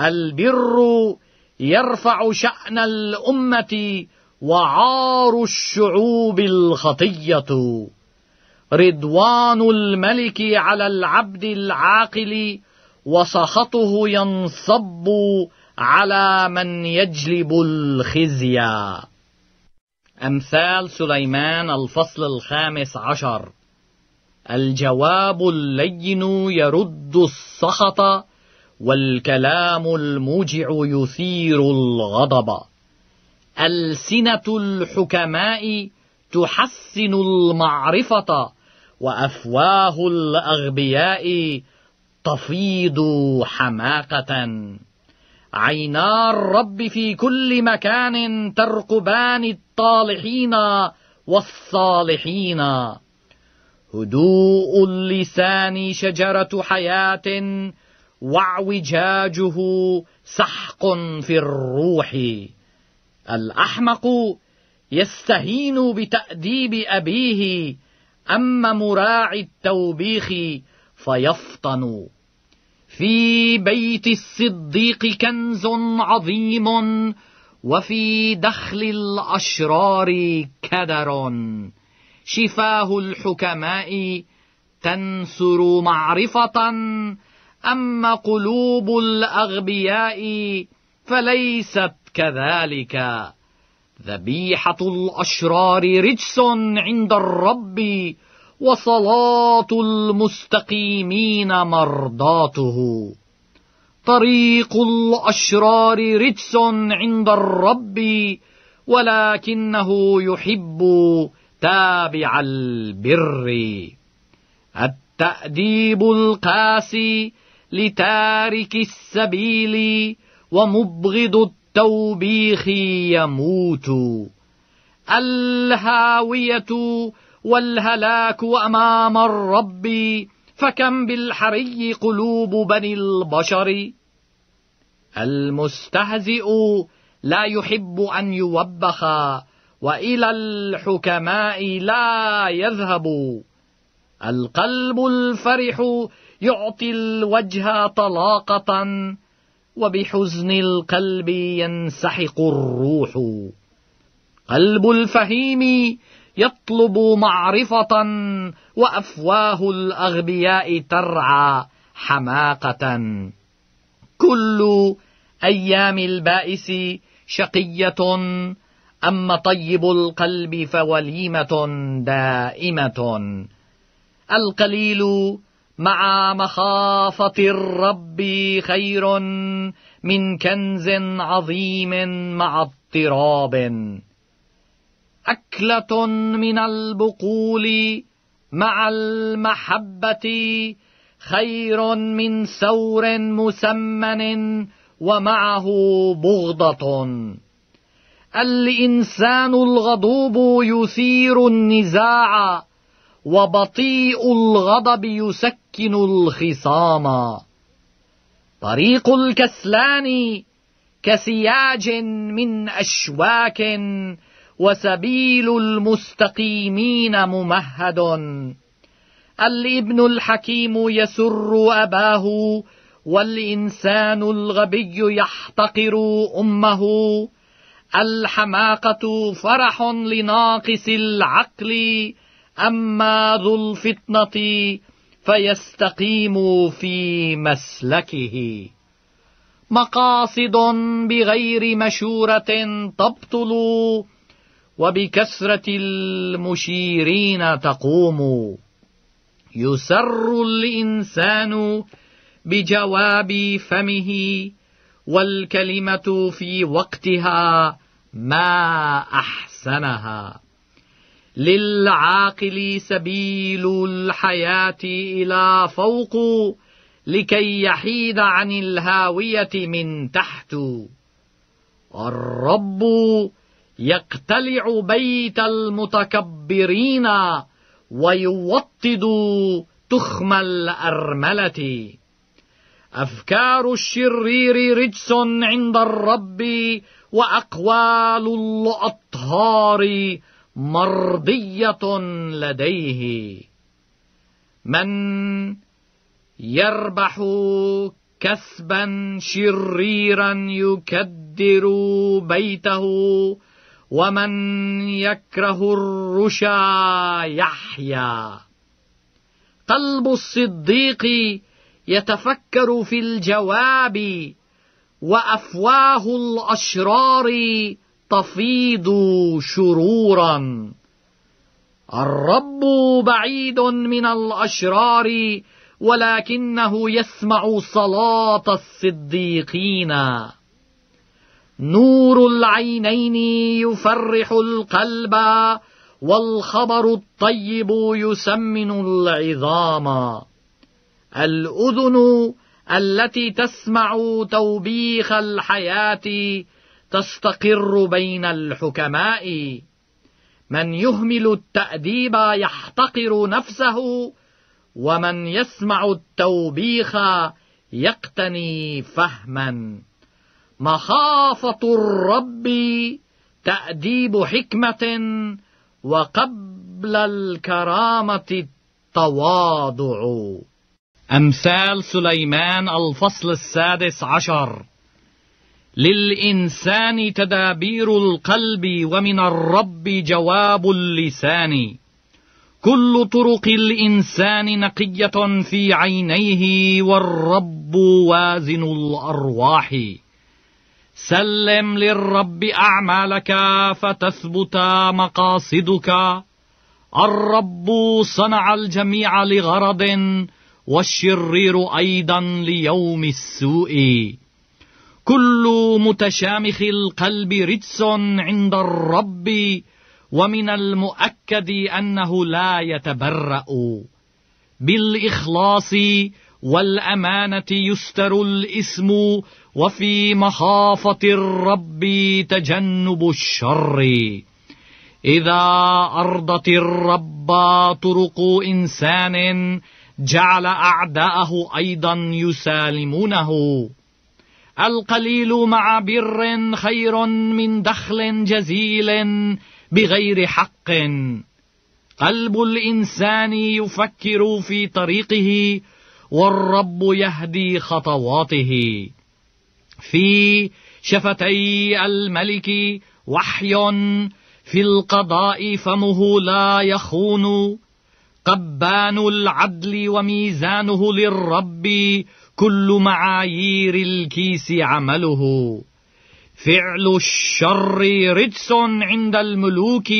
Speaker 1: البر يرفع شأن الأمة وعار الشعوب الخطية رضوان الملك على العبد العاقل وسخطه ينصب على من يجلب الخزي أمثال سليمان الفصل الخامس عشر الجواب اللين يرد السخط والكلام الموجع يثير الغضب ألسنة الحكماء تحسن المعرفة وأفواه الأغبياء تفيض حماقة عينا الرب في كل مكان ترقبان الطالحين والصالحين هدوء اللسان شجرة حياة واعوجاجه سحق في الروح الأحمق يستهين بتأديب أبيه أما مراعي التوبيخ فيفطن في بيت الصديق كنز عظيم وفي دخل الأشرار كدر شفاه الحكماء تنسر معرفة أما قلوب الأغبياء فليست كذلك ذبيحة الأشرار رجس عند الرب وصلاة المستقيمين مرضاته طريق الأشرار رجس عند الرب ولكنه يحب تابع البر التأديب القاسي لتارك السبيل ومبغض التوبيخ يموت الهاوية والهلاك أمام الرب فكم بالحري قلوب بني البشر المستهزئ لا يحب أن يوبخ وإلى الحكماء لا يذهب القلب الفرح يعطي الوجه طلاقة وبحزن القلب ينسحق الروح قلب الفهيم يطلب معرفة وأفواه الأغبياء ترعى حماقة كل أيام البائس شقية أما طيب القلب فوليمة دائمة القليل مع مخافة الرب خير من كنز عظيم مع اضطراب أكلة من البقول مع المحبة خير من ثور مسمن ومعه بغضة الإنسان الغضوب يثير النزاع وبطيء الغضب يسكن الخصام طريق الكسلان كسياج من أشواك وسبيل المستقيمين ممهد الابن الحكيم يسر أباه والإنسان الغبي يحتقر أمه الحماقة فرح لناقص العقل أما ذو الفطنة فيستقيم في مسلكه مقاصد بغير مشورة تبطل وبكسرة المشيرين تقوم يسر الإنسان بجواب فمه والكلمة في وقتها ما أحسنها للعاقل سبيل الحياة إلى فوق لكي يحيد عن الهاوية من تحت الرب يقتلع بيت المتكبرين ويوطد تخم الأرملة أفكار الشرير رجس عند الرب وأقوال الأطهار مرضية لديه من يربح كسبا شريرا يكدر بيته ومن يكره الرشا يحيا قلب الصديق يتفكر في الجواب وافواه الاشرار تفيض شرورا الرب بعيد من الاشرار ولكنه يسمع صلاه الصديقين نور العينين يفرح القلب والخبر الطيب يسمن العظام الاذن التي تسمع توبيخ الحياه تستقر بين الحكماء من يهمل التأديب يحتقر نفسه ومن يسمع التوبيخ يقتني فهما مخافة الرب تأديب حكمة وقبل الكرامة التواضع أمثال سليمان الفصل السادس عشر للإنسان تدابير القلب ومن الرب جواب اللسان كل طرق الإنسان نقية في عينيه والرب وازن الأرواح سلم للرب أعمالك فتثبت مقاصدك الرب صنع الجميع لغرض والشرير أيضا ليوم السوء كل متشامخ القلب رجس عند الرب ومن المؤكد أنه لا يتبرأ بالإخلاص والأمانة يستر الإسم وفي مخافة الرب تجنب الشر إذا أرضت الرب طرق إنسان جعل أعداءه أيضا يسالمونه القليل مع بر خير من دخل جزيل بغير حق قلب الإنسان يفكر في طريقه والرب يهدي خطواته في شفتي الملك وحي في القضاء فمه لا يخون قبان العدل وميزانه للرب كل معايير الكيس عمله فعل الشر رجس عند الملوك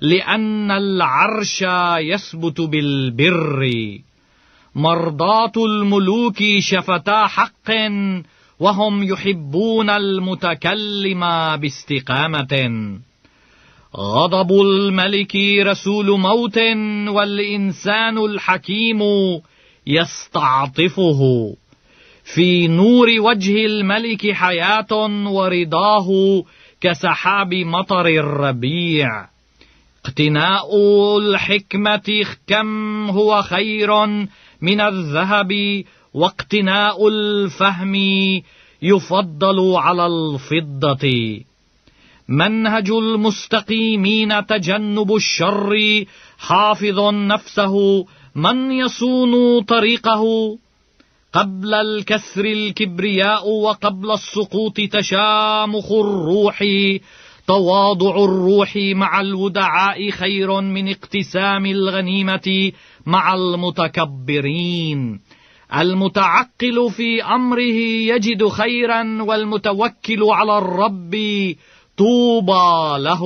Speaker 1: لأن العرش يثبت بالبر مرضاة الملوك شفتا حق وهم يحبون المتكلم باستقامة غضب الملك رسول موت والإنسان الحكيم يستعطفه في نور وجه الملك حياه ورضاه كسحاب مطر الربيع اقتناء الحكمه كم هو خير من الذهب واقتناء الفهم يفضل على الفضه منهج المستقيمين تجنب الشر حافظ نفسه من يصون طريقه قبل الكسر الكبرياء وقبل السقوط تشامخ الروح تواضع الروح مع الودعاء خير من اقتسام الغنيمة مع المتكبرين المتعقل في أمره يجد خيرا والمتوكل على الرب طوبى له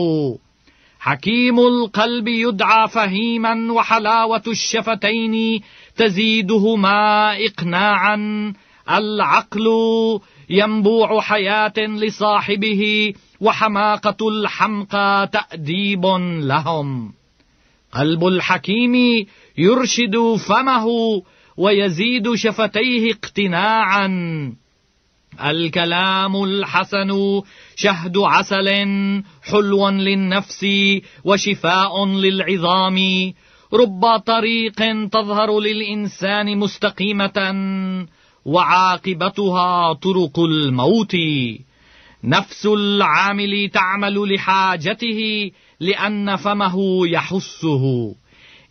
Speaker 1: حكيم القلب يدعى فهيما وحلاوة الشفتين تزيدهما إقناعا العقل ينبوع حياة لصاحبه وحماقة الحمقى تأديب لهم قلب الحكيم يرشد فمه ويزيد شفتيه اقتناعا الكلام الحسن شهد عسل حلو للنفس وشفاء للعظام رب طريق تظهر للإنسان مستقيمة وعاقبتها طرق الموت نفس العامل تعمل لحاجته لأن فمه يحسه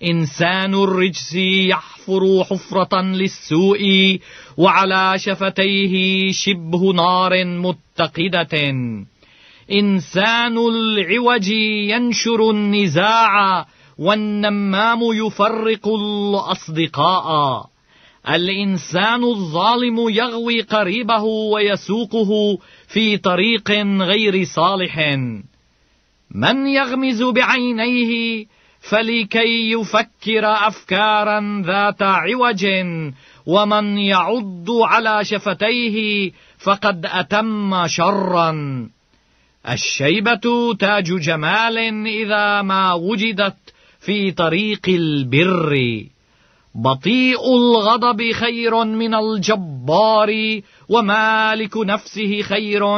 Speaker 1: إنسان الرجس يحفر حفرة للسوء وعلى شفتيه شبه نار متقدة إنسان العوج ينشر النزاع والنمام يفرق الأصدقاء الإنسان الظالم يغوي قريبه ويسوقه في طريق غير صالح من يغمز بعينيه فلكي يفكر افكارا ذات عوج ومن يعض على شفتيه فقد اتم شرا الشيبه تاج جمال اذا ما وجدت في طريق البر بطيء الغضب خير من الجبار ومالك نفسه خير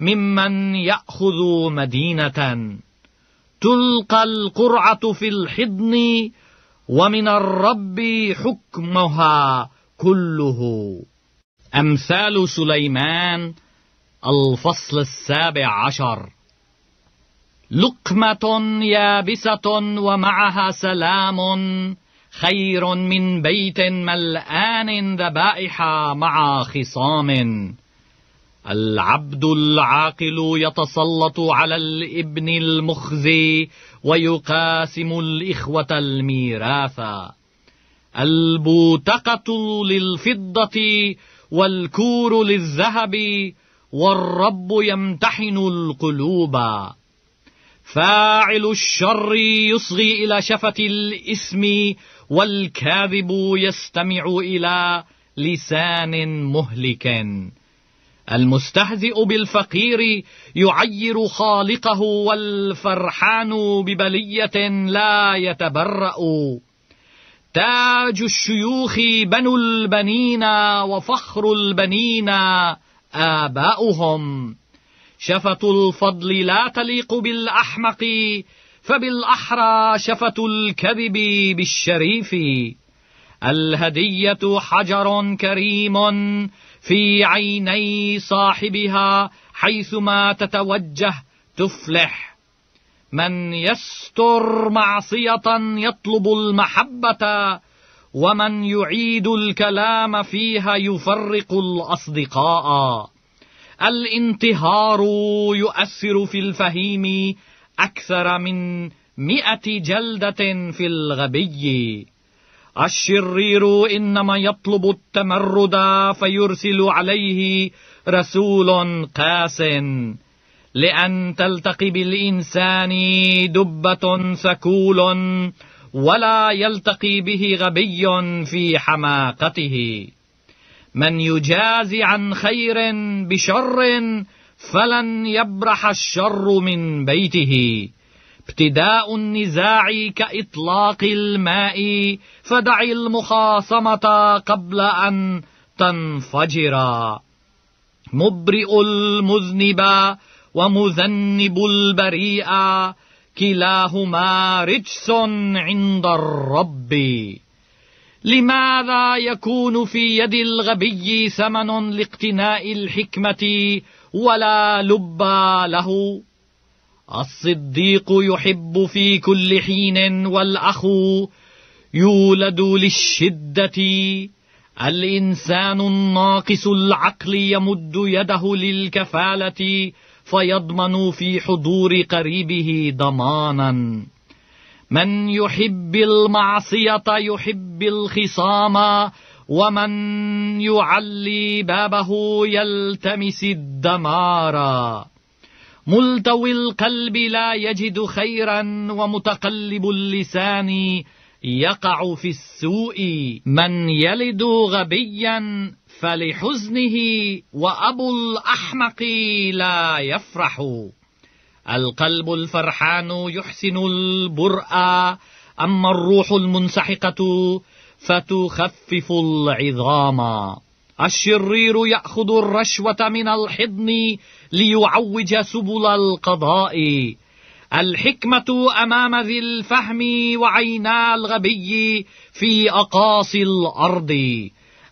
Speaker 1: ممن ياخذ مدينه تلقى القرعة في الحضن ومن الرب حكمها كله أمثال سليمان الفصل السابع عشر لقمة يابسة ومعها سلام خير من بيت ملآن ذبائح مع خصام العبد العاقل يتسلط على الابن المخزي ويقاسم الإخوة الميراثا البوتقة للفضة والكور للذهب والرب يمتحن القلوب فاعل الشر يصغي إلى شفة الاسم والكاذب يستمع إلى لسان مهلك المستهزئ بالفقير يعير خالقه والفرحان ببلية لا يتبرأ تاج الشيوخ بنو البنين وفخر البنين آباؤهم شفة الفضل لا تليق بالأحمق فبالأحرى شفة الكذب بالشريف الهدية حجر كريم في عيني صاحبها حيثما تتوجه تفلح من يستر معصية يطلب المحبة ومن يعيد الكلام فيها يفرق الأصدقاء الانتهار يؤثر في الفهيم أكثر من مئة جلدة في الغبي الشرير إنما يطلب التمرد فيرسل عليه رسول قاس لأن تلتقي بالإنسان دبة سكول ولا يلتقي به غبي في حماقته من يجازي عن خير بشر فلن يبرح الشر من بيته ابتداء النزاع كإطلاق الماء فدع المخاصمة قبل أن تنفجرا مبرئ المذنب ومذنب البريء كلاهما رجس عند الرب لماذا يكون في يد الغبي ثمن لاقتناء الحكمة ولا لب له؟ الصديق يحب في كل حين والأخ يولد للشدة الإنسان الناقص العقل يمد يده للكفالة فيضمن في حضور قريبه ضمانا من يحب المعصية يحب الخصام ومن يعلي بابه يلتمس الدمارا ملتوي القلب لا يجد خيرا ومتقلب اللسان يقع في السوء من يلد غبيا فلحزنه وأبو الأحمق لا يفرح القلب الفرحان يحسن البراء أما الروح المنسحقة فتخفف العظام الشرير يأخذ الرشوة من الحضن ليعوج سبل القضاء الحكمة أمام ذي الفهم وعينا الغبي في أقاصي الأرض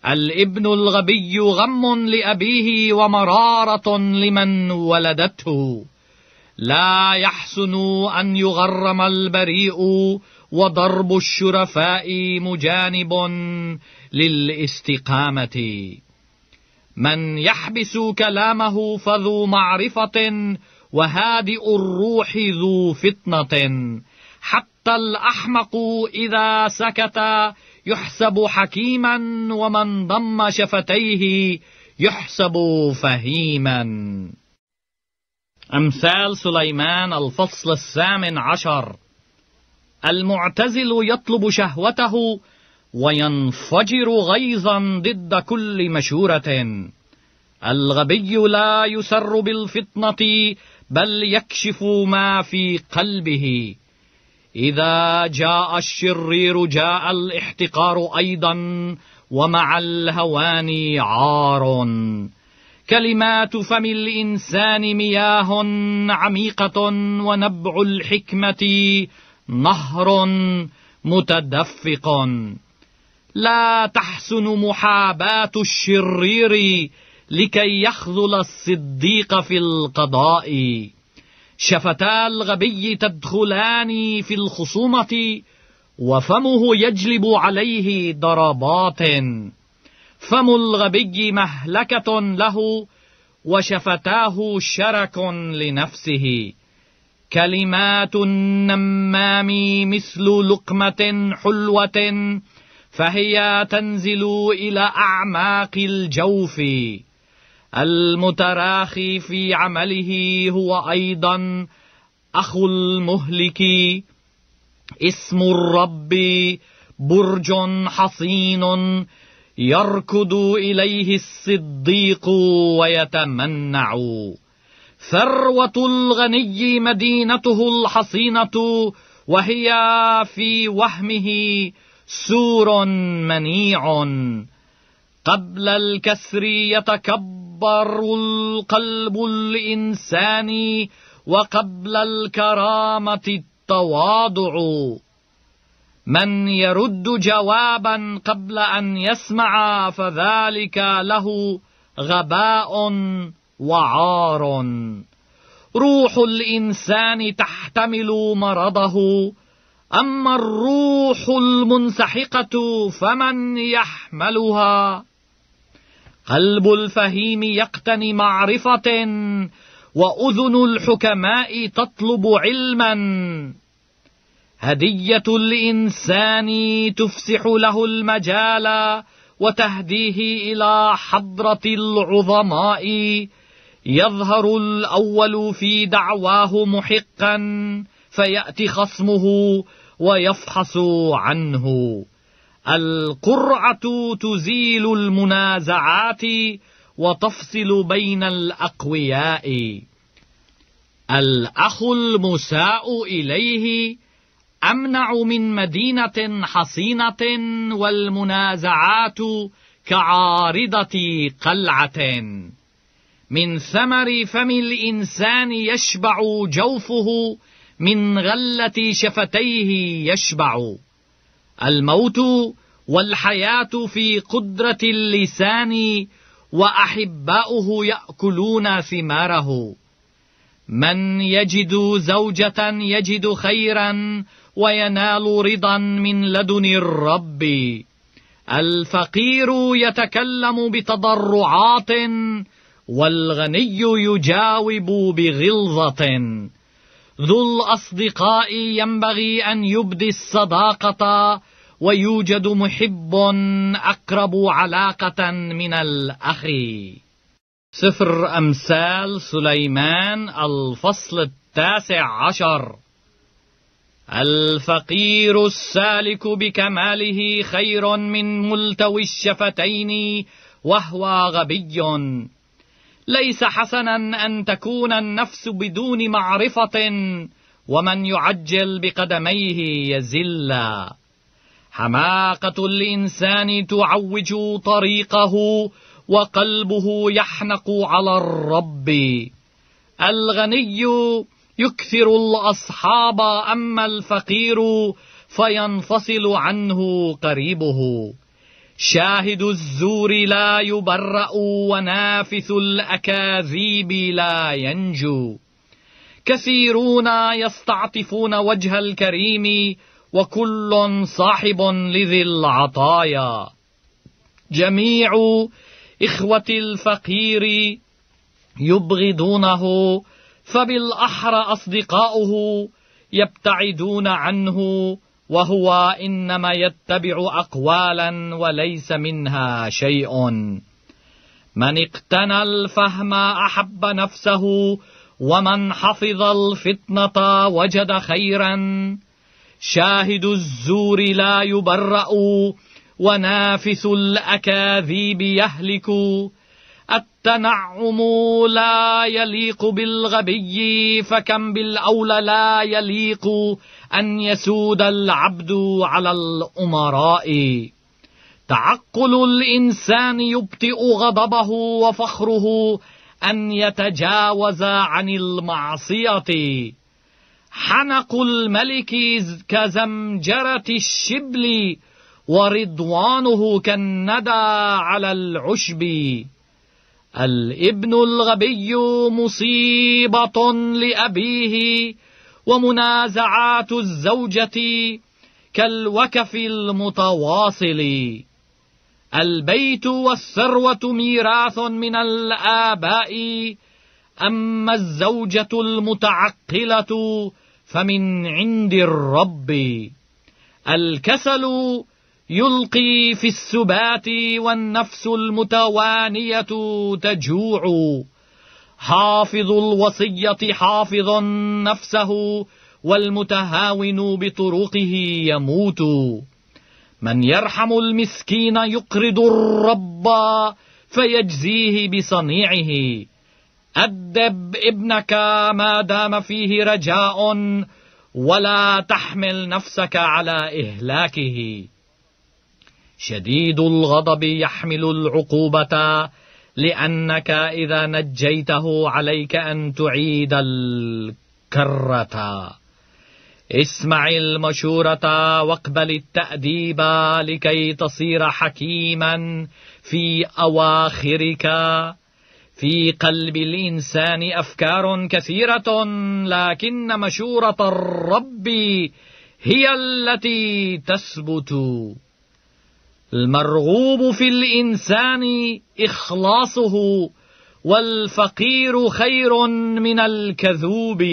Speaker 1: الابن الغبي غم لأبيه ومرارة لمن ولدته لا يحسن أن يغرم البريء وضرب الشرفاء مجانب للاستقامة من يحبس كلامه فذو معرفة وهادئ الروح ذو فطنة حتى الأحمق إذا سكت يحسب حكيما ومن ضم شفتيه يحسب فهيما أمثال سليمان الفصل الثامن عشر المعتزل يطلب شهوته وينفجر غيظا ضد كل مشورة الغبي لا يسر بالفطنة بل يكشف ما في قلبه إذا جاء الشرير جاء الاحتقار أيضا ومع الهوان عار كلمات فم الإنسان مياه عميقة ونبع الحكمة نهر متدفق لا تحسن محاباه الشرير لكي يخذل الصديق في القضاء شفتا الغبي تدخلان في الخصومه وفمه يجلب عليه ضربات فم الغبي مهلكه له وشفتاه شرك لنفسه كلمات النمام مثل لقمه حلوه فهي تنزل إلى أعماق الجوف المتراخي في عمله هو أيضا أخو المهلك اسم الرب برج حصين يركض إليه الصديق ويتمنع ثروة الغني مدينته الحصينة وهي في وهمه سور منيع قبل الكسر يتكبر القلب الإنساني وقبل الكرامة التواضع من يرد جوابا قبل أن يسمع فذلك له غباء وعار روح الإنسان تحتمل مرضه أما الروح المنسحقة فمن يحملها قلب الفهيم يقتني معرفة وأذن الحكماء تطلب علما هدية الإنسان تفسح له المجال وتهديه إلى حضرة العظماء يظهر الأول في دعواه محقا فيأتي خصمه ويفحص عنه القرعة تزيل المنازعات وتفصل بين الأقوياء الأخ المساء إليه أمنع من مدينة حصينة والمنازعات كعارضة قلعة من ثمر فم الإنسان يشبع جوفه من غلة شفتيه يشبع الموت والحياة في قدرة اللسان وأحباؤه يأكلون ثماره من يجد زوجة يجد خيرا وينال رضا من لدن الرب الفقير يتكلم بتضرعات والغني يجاوب بغلظة ذو الأصدقاء ينبغي أن يبدي الصداقة ويوجد محب أقرب علاقة من الأخ سفر أمثال سليمان الفصل التاسع عشر الفقير السالك بكماله خير من ملتوي الشفتين وهو غبي ليس حسنا أن تكون النفس بدون معرفة ومن يعجل بقدميه يزل حماقة الإنسان تعوج طريقه وقلبه يحنق على الرب الغني يكثر الأصحاب أما الفقير فينفصل عنه قريبه شاهد الزور لا يبرأ ونافث الأكاذيب لا ينجو كثيرون يستعطفون وجه الكريم وكل صاحب لذي العطايا جميع إخوة الفقير يبغضونه فبالأحرى أصدقاؤه يبتعدون عنه وهو إنما يتبع أقوالا وليس منها شيء من اقتنى الفهم أحب نفسه ومن حفظ الفتنة وجد خيرا شاهد الزور لا يبرأ ونافث الأكاذيب يهلك التنعم لا يليق بالغبي فكم بالأول لا يليق أن يسود العبد على الأمراء تعقل الإنسان يبطئ غضبه وفخره أن يتجاوز عن المعصية حنق الملك كزمجرة الشبل ورضوانه كالندى على العشب الابن الغبي مصيبة لأبيه ومنازعات الزوجة كالوكف المتواصل البيت والثروة ميراث من الآباء أما الزوجة المتعقلة فمن عند الرب الكسل يلقي في السبات والنفس المتوانية تجوع حافظ الوصية حافظ نفسه والمتهاون بطرقه يموت من يرحم المسكين يقرض الرب فيجزيه بصنيعه أدب ابنك ما دام فيه رجاء ولا تحمل نفسك على إهلاكه شديد الغضب يحمل العقوبة لأنك إذا نجيته عليك أن تعيد الكرة اسمع المشورة واقبل التأديب لكي تصير حكيما في أواخرك في قلب الإنسان أفكار كثيرة لكن مشورة الرب هي التي تثبت المرغوب في الإنسان إخلاصه والفقير خير من الكذوب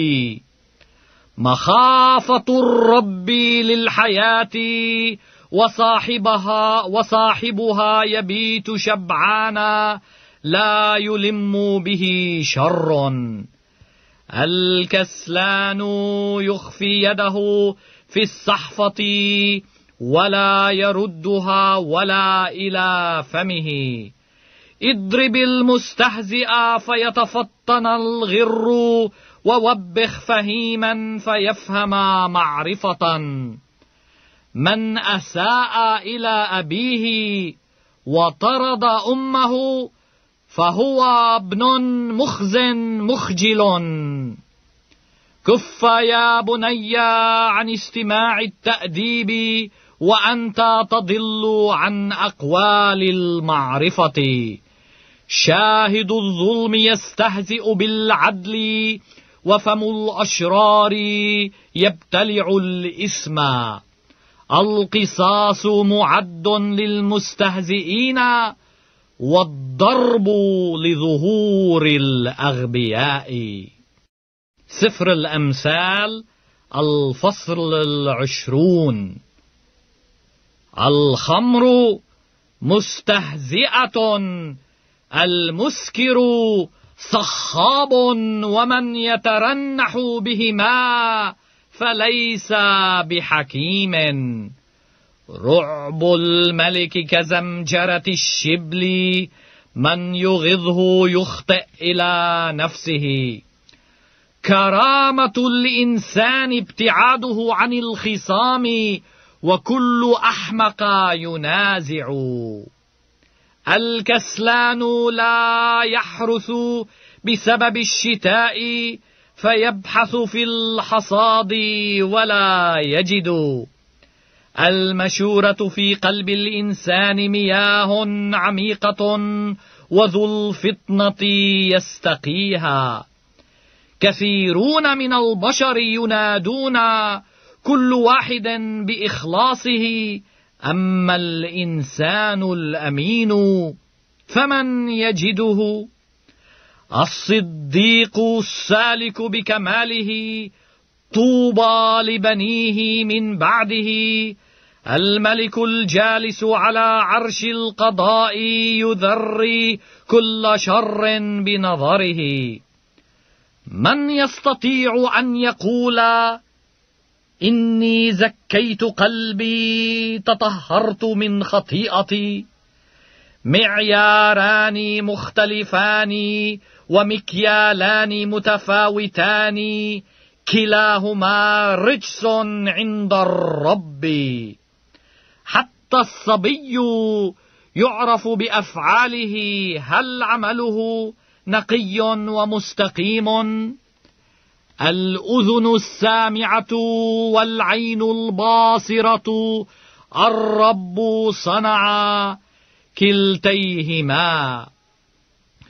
Speaker 1: مخافة الرب للحياة وصاحبها وصاحبها يبيت شبعانا لا يلم به شر الكسلان يخفي يده في الصحفة ولا يردها ولا إلى فمه اضرب المستهزئ فيتفطن الغر ووبخ فهيما فيفهم معرفة من أساء إلى أبيه وطرد أمه فهو ابن مخز مخجل كف يا بني عن استماع التأديب وأنت تضل عن أقوال المعرفة شاهد الظلم يستهزئ بالعدل وفم الأشرار يبتلع الإسم القصاص معد للمستهزئين والضرب لظهور الأغبياء سفر الأمثال الفصل العشرون الخمر مستهزئة المسكر صخاب ومن يترنح بهما فليس بحكيم رعب الملك كزمجرة الشبل من يغضه يخطئ إلى نفسه كرامة الإنسان ابتعاده عن الخصام وكل أحمق ينازع الكسلان لا يحرث بسبب الشتاء فيبحث في الحصاد ولا يجد المشورة في قلب الإنسان مياه عميقة وذو الفطنة يستقيها كثيرون من البشر ينادون كل واحد باخلاصه اما الانسان الامين فمن يجده الصديق السالك بكماله طوبى لبنيه من بعده الملك الجالس على عرش القضاء يذري كل شر بنظره من يستطيع ان يقول إني زكيت قلبي تطهرت من خطيئتي معياران مختلفان ومكيالان متفاوتان كلاهما رجس عند الرب حتى الصبي يعرف بافعاله هل عمله نقي ومستقيم الأذن السامعة والعين الباصرة الرب صنع كلتيهما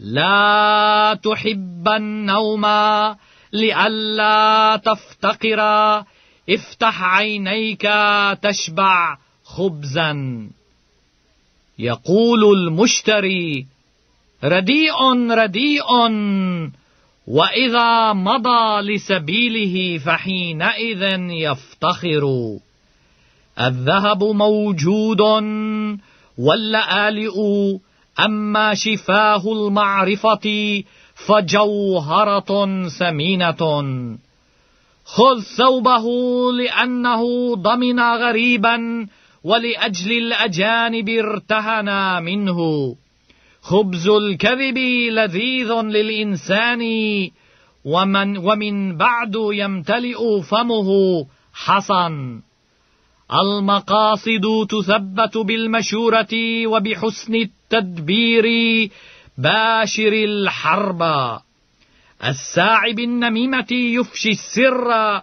Speaker 1: لا تحب النوم لئلا تفتقرا افتح عينيك تشبع خبزا يقول المشتري رديء رديء وإذا مضى لسبيله فحينئذ يفتخر الذهب موجود واللآلئ أما شفاه المعرفة فجوهرة ثمينة خذ ثوبه لأنه ضمن غريبا ولأجل الأجانب ارتهنا منه خبز الكذب لذيذ للإنسان ومن, ومن بعد يمتلئ فمه حصن المقاصد تثبت بالمشورة وبحسن التدبير باشر الحرب الساعي بالنميمة يفشي السر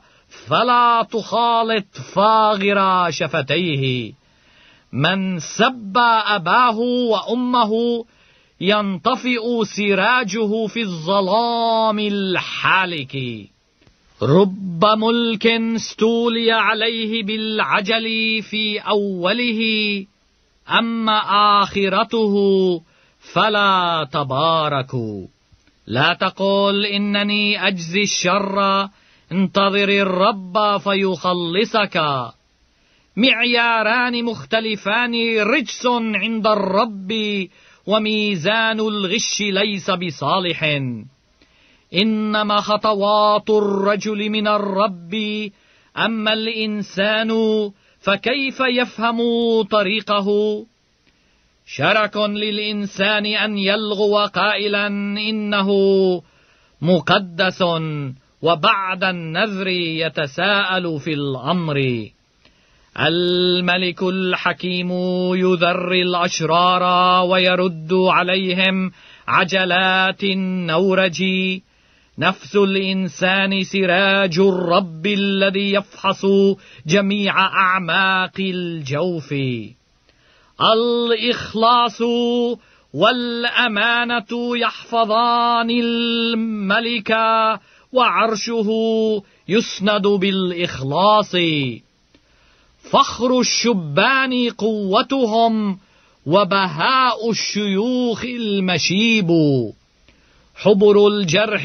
Speaker 1: فلا تخالط فاغر شفتيه من سب أباه وأمه ينطفئ سراجه في الظلام الحالك رب ملك استولي عليه بالعجل في أوله أما آخرته فلا تبارك لا تقل إنني أجزي الشر انتظر الرب فيخلصك معياران مختلفان رجس عند الرب وميزان الغش ليس بصالح إنما خطوات الرجل من الرب أما الإنسان فكيف يفهم طريقه شرك للإنسان أن يلغو قائلا إنه مقدس وبعد النذر يتساءل في الأمر الملك الحكيم يذري الأشرار ويرد عليهم عجلات النورج نفس الإنسان سراج الرب الذي يفحص جميع أعماق الجوف الإخلاص والأمانة يحفظان الملك وعرشه يسند بالإخلاص فخر الشبان قوتهم وبهاء الشيوخ المشيب حبر الجرح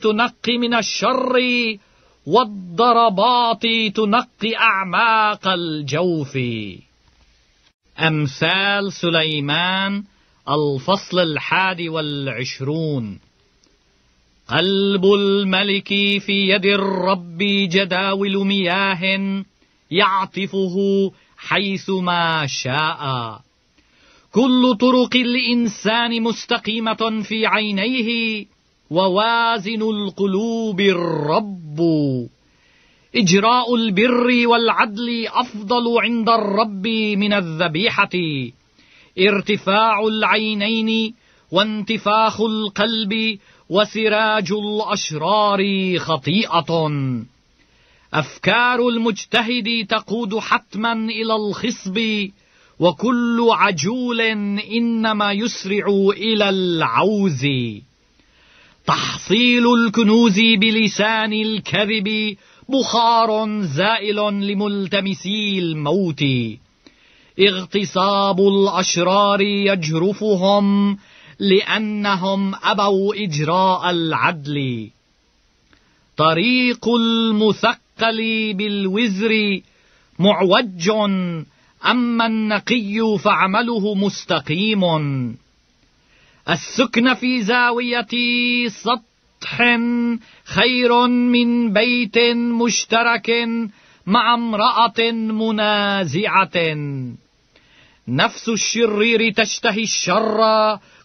Speaker 1: تنقي من الشر والضربات تنقي أعماق الجوف أمثال سليمان الفصل الحادي والعشرون قلب الملك في يد الرب جداول مياه يعطفه حيثما شاء كل طرق الإنسان مستقيمة في عينيه ووازن القلوب الرب إجراء البر والعدل أفضل عند الرب من الذبيحة ارتفاع العينين وانتفاخ القلب وسراج الأشرار خطيئة أفكار المجتهد تقود حتما إلى الخصب وكل عجول إنما يسرع إلى العوز تحصيل الكنوز بلسان الكذب بخار زائل لملتمسي الموت اغتصاب الأشرار يجرفهم لأنهم أبوا إجراء العدل طريق المثقف لي بالوزر معوج أما النقي فعمله مستقيم السكن في زاوية سطح خير من بيت مشترك مع امرأة منازعة نفس الشرير تشتهي الشر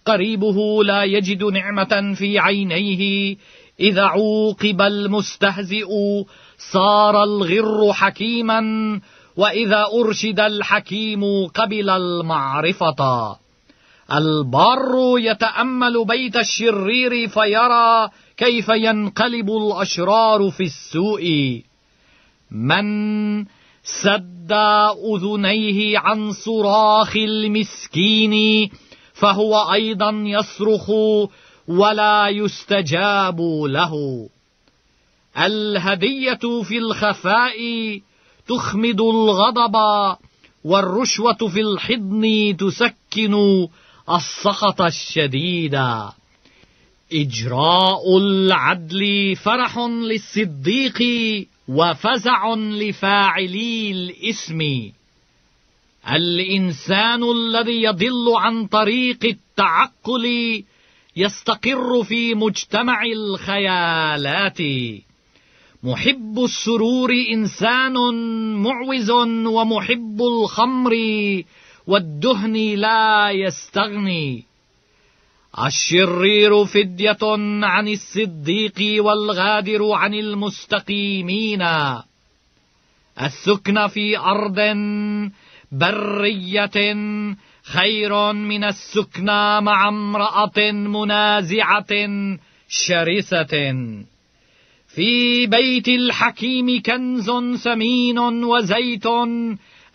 Speaker 1: قريبه لا يجد نعمة في عينيه إذا عوقب المستهزئ صار الغر حكيما واذا ارشد الحكيم قبل المعرفه البار يتامل بيت الشرير فيرى كيف ينقلب الاشرار في السوء من سد اذنيه عن صراخ المسكين فهو ايضا يصرخ ولا يستجاب له الهدية في الخفاء تخمد الغضب والرشوة في الحضن تسكن السخط الشديد إجراء العدل فرح للصديق وفزع لفاعلي الإسم الإنسان الذي يضل عن طريق التعقل يستقر في مجتمع الخيالات محب السرور إنسان معوز ومحب الخمر والدهن لا يستغني الشرير فدية عن الصديق والغادر عن المستقيمين السكن في أرض برية خير من السكنى مع امرأة منازعة شرسة في بيت الحكيم كنز ثمين وزيت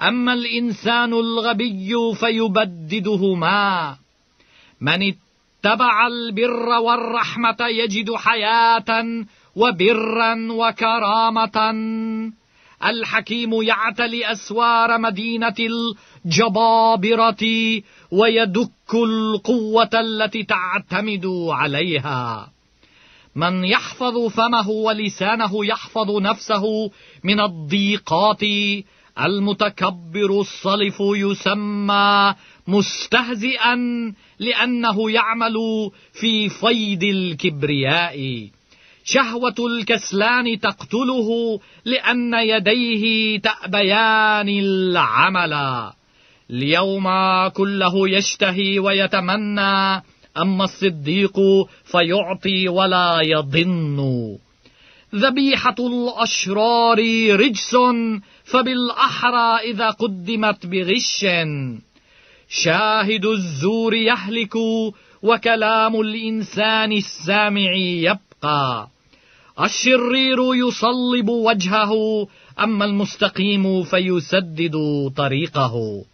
Speaker 1: أما الإنسان الغبي فيبددهما من اتبع البر والرحمة يجد حياة وبرا وكرامة الحكيم يعتلي أسوار مدينة الجبابرة ويدك القوة التي تعتمد عليها من يحفظ فمه ولسانه يحفظ نفسه من الضيقات المتكبر الصلف يسمى مستهزئا لانه يعمل في فيض الكبرياء شهوه الكسلان تقتله لان يديه تابيان العمل اليوم كله يشتهي ويتمنى أما الصديق فيعطي ولا يضن ذبيحة الأشرار رجس فبالأحرى إذا قدمت بغش شاهد الزور يهلك وكلام الإنسان السامع يبقى الشرير يصلب وجهه أما المستقيم فيسدد طريقه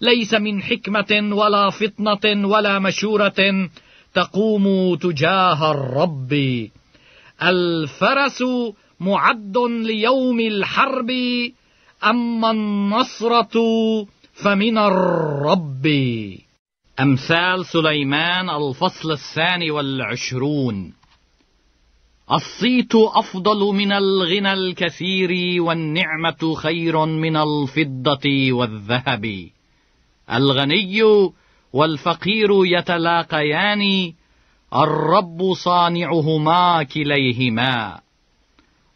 Speaker 1: ليس من حكمة ولا فطنة ولا مشورة تقوم تجاه الرب الفرس معد ليوم الحرب أما النصرة فمن الرب أمثال سليمان الفصل الثاني والعشرون الصيت أفضل من الغنى الكثير والنعمة خير من الفضة والذهب الغني والفقير يتلاقيان الرب صانعهما كليهما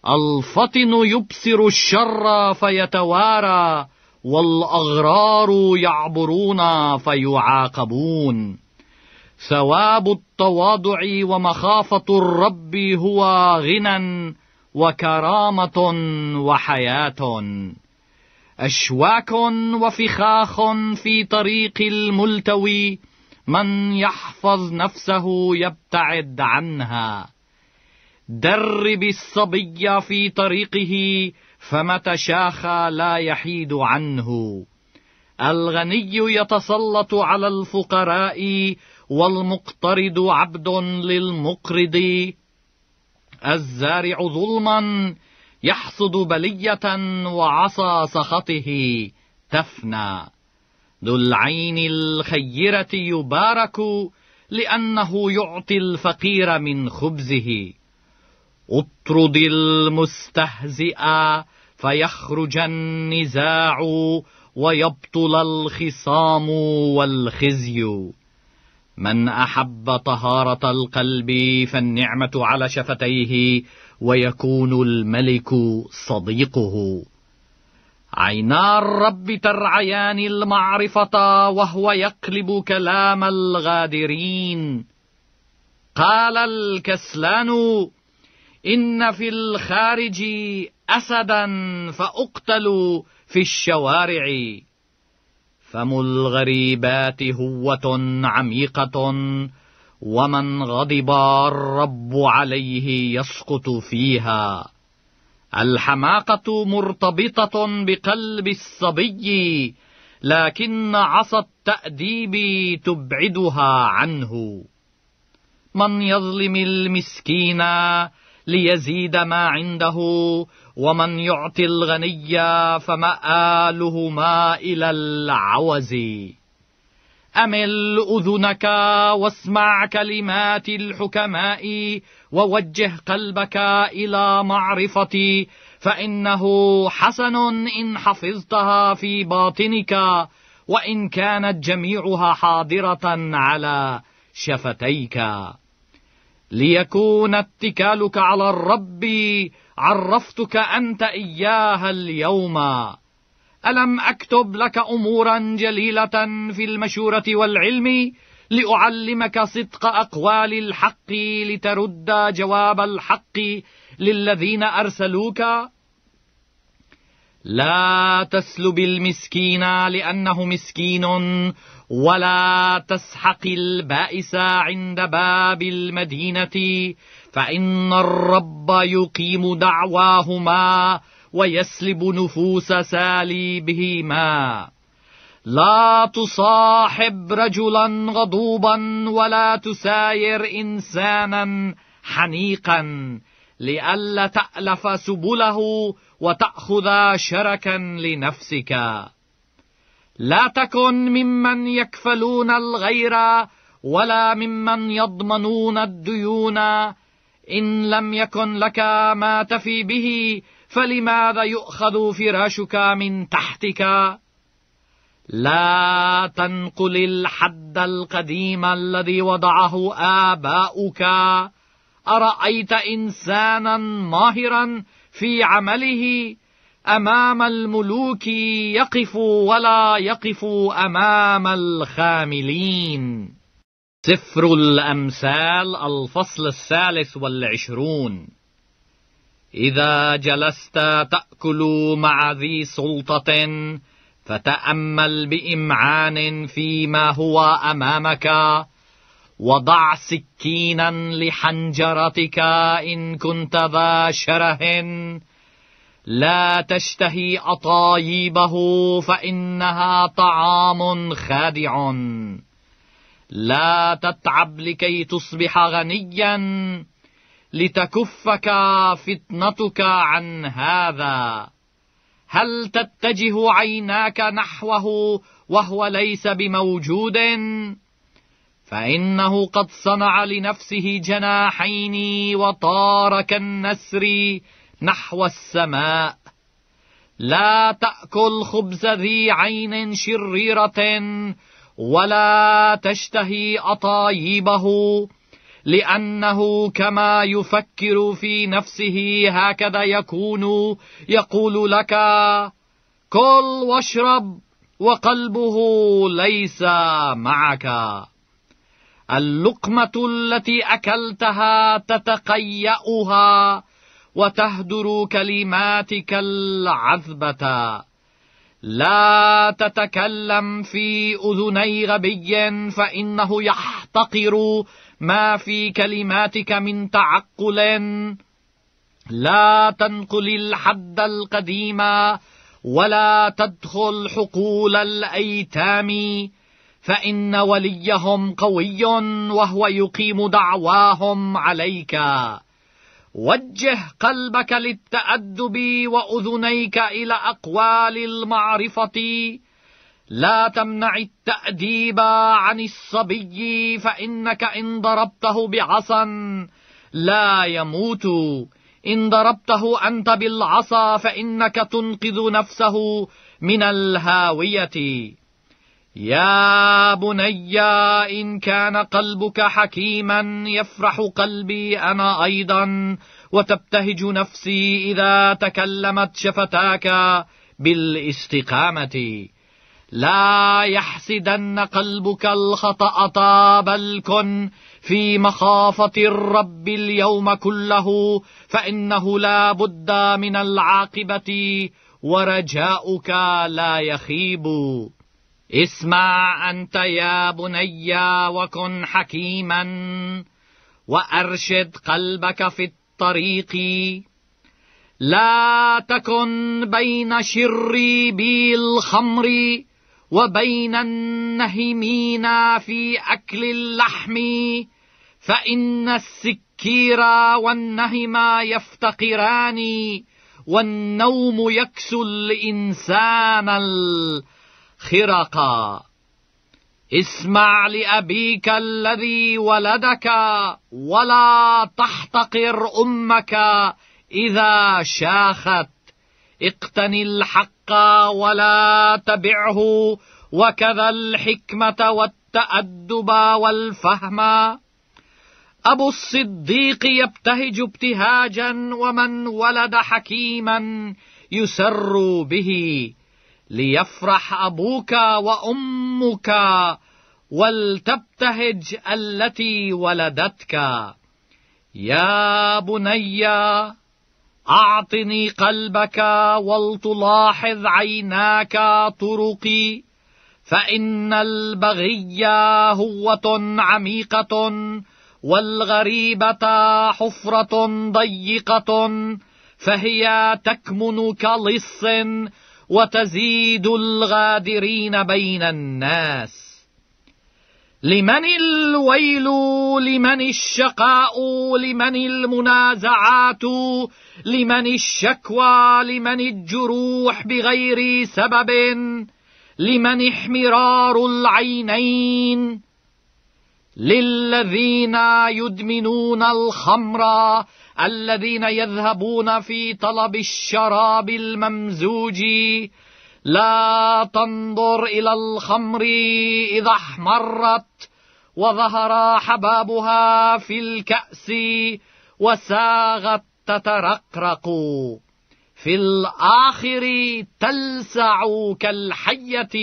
Speaker 1: الفطن يبصر الشر فيتوارى والاغرار يعبرون فيعاقبون ثواب التواضع ومخافه الرب هو غنى وكرامه وحياه أشواك وفخاخ في طريق الملتوي من يحفظ نفسه يبتعد عنها درب الصبي في طريقه فمتى شاخ لا يحيد عنه الغني يتسلط على الفقراء والمقترض عبد للمقرض الزارع ظلما يحصد بلية وعصى سخطه تفنى ذو العين الخيرة يبارك لأنه يعطي الفقير من خبزه اطرد المستهزئ فيخرج النزاع ويبطل الخصام والخزي من أحب طهارة القلب فالنعمة على شفتيه ويكون الملك صديقه عينا الرب ترعيان المعرفة وهو يقلب كلام الغادرين قال الكسلان إن في الخارج أسدا فأقتل في الشوارع فم الغريبات هوة عميقة ومن غضب الرب عليه يسقط فيها الحماقه مرتبطه بقلب الصبي لكن عصا التاديب تبعدها عنه من يظلم المسكين ليزيد ما عنده ومن يعطي الغني فمآلهما إلى العوز أمل أذنك واسمع كلمات الحكماء ووجه قلبك إلى معرفتي فإنه حسن إن حفظتها في باطنك وإن كانت جميعها حاضرة على شفتيك ليكون اتكالك على الرب عرفتك أنت إياها اليوم ألم أكتب لك أمورا جليلة في المشورة والعلم لأعلمك صدق أقوال الحق لترد جواب الحق للذين أرسلوك لا تسلب المسكين لأنه مسكين ولا تسحق البائس عند باب المدينة فإن الرب يقيم دعواهما ويسلب نفوس ساليبهما لا تصاحب رجلا غضوبا ولا تساير انسانا حنيقا لئلا تالف سبله وتاخذ شركا لنفسك لا تكن ممن يكفلون الغير ولا ممن يضمنون الديون ان لم يكن لك ما تفي به فلماذا يؤخذ فراشك من تحتك لا تنقل الحد القديم الذي وضعه آباؤك أرأيت إنسانا ماهرا في عمله أمام الملوك يقف ولا يقف أمام الخاملين سفر الأمثال الفصل الثالث والعشرون إذا جلست تأكل مع ذي سلطة فتأمل بإمعان فيما هو أمامك وضع سكينا لحنجرتك إن كنت ذا شره لا تشتهي أطايبه فإنها طعام خادع لا تتعب لكي تصبح غنيا لتكفك فتنتك عن هذا هل تتجه عيناك نحوه وهو ليس بموجود فانه قد صنع لنفسه جناحين وطار كالنسر نحو السماء لا تاكل خبز ذي عين شريره ولا تشتهي اطايبه لأنه كما يفكر في نفسه هكذا يكون يقول لك كل واشرب وقلبه ليس معك اللقمة التي أكلتها تتقيأها وتهدر كلماتك العذبة لا تتكلم في أذني غبي فإنه يحتقر ما في كلماتك من تعقل لا تنقل الحد القديم ولا تدخل حقول الايتام فان وليهم قوي وهو يقيم دعواهم عليك وجه قلبك للتادب واذنيك الى اقوال المعرفه لا تمنع التأديب عن الصبي فإنك إن ضربته بعصا لا يموت إن ضربته أنت بالعصا فإنك تنقذ نفسه من الهاوية يا بني إن كان قلبك حكيما يفرح قلبي أنا أيضا وتبتهج نفسي إذا تكلمت شفتاك بالاستقامة لا يحسدن قلبك الخطأ طاب الكن في مخافة الرب اليوم كله فإنه لا بد من العاقبة ورجاؤك لا يخيب اسمع أنت يا بني وكن حكيما وأرشد قلبك في الطريق لا تكن بين شري بالخمر وبين النهمين في أكل اللحم فإن السكير والنهما يفتقران والنوم يكسو الإنسان الخرقا اسمع لأبيك الذي ولدك ولا تحتقر أمك إذا شاخت اقتن الحق ولا تبعه وكذا الحكمة والتأدب والفهم أبو الصديق يبتهج ابتهاجا ومن ولد حكيما يسر به ليفرح أبوك وأمك ولتبتهج التي ولدتك يا بنيّ أعطني قلبك ولتلاحظ عيناك طرقي فإن البغي هوة عميقة والغريبة حفرة ضيقة فهي تكمن كلص وتزيد الغادرين بين الناس لمن الويل لمن الشقاء لمن المنازعات لمن الشكوى لمن الجروح بغير سبب لمن احمرار العينين للذين يدمنون الخمر الذين يذهبون في طلب الشراب الممزوج لا تنظر إلى الخمر إذا احمرت وظهر حبابها في الكأس وساغت تترقرق في الآخر تلسع كالحية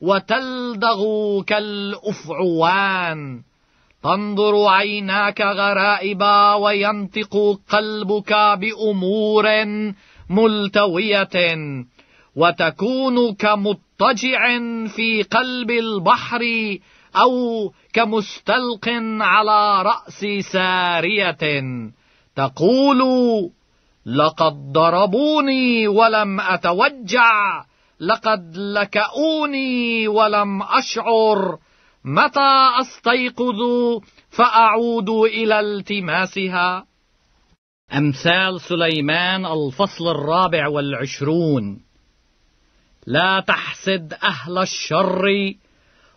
Speaker 1: وتلدغ كالأفعوان تنظر عيناك غرائبا وينطق قلبك بأمور ملتوية وتكون كمضطجع في قلب البحر أو كمستلق على رأس سارية تقول لقد ضربوني ولم أتوجع لقد لكؤوني ولم أشعر متى أستيقظ فأعود إلى التماسها أمثال سليمان الفصل الرابع والعشرون لا تحسد أهل الشر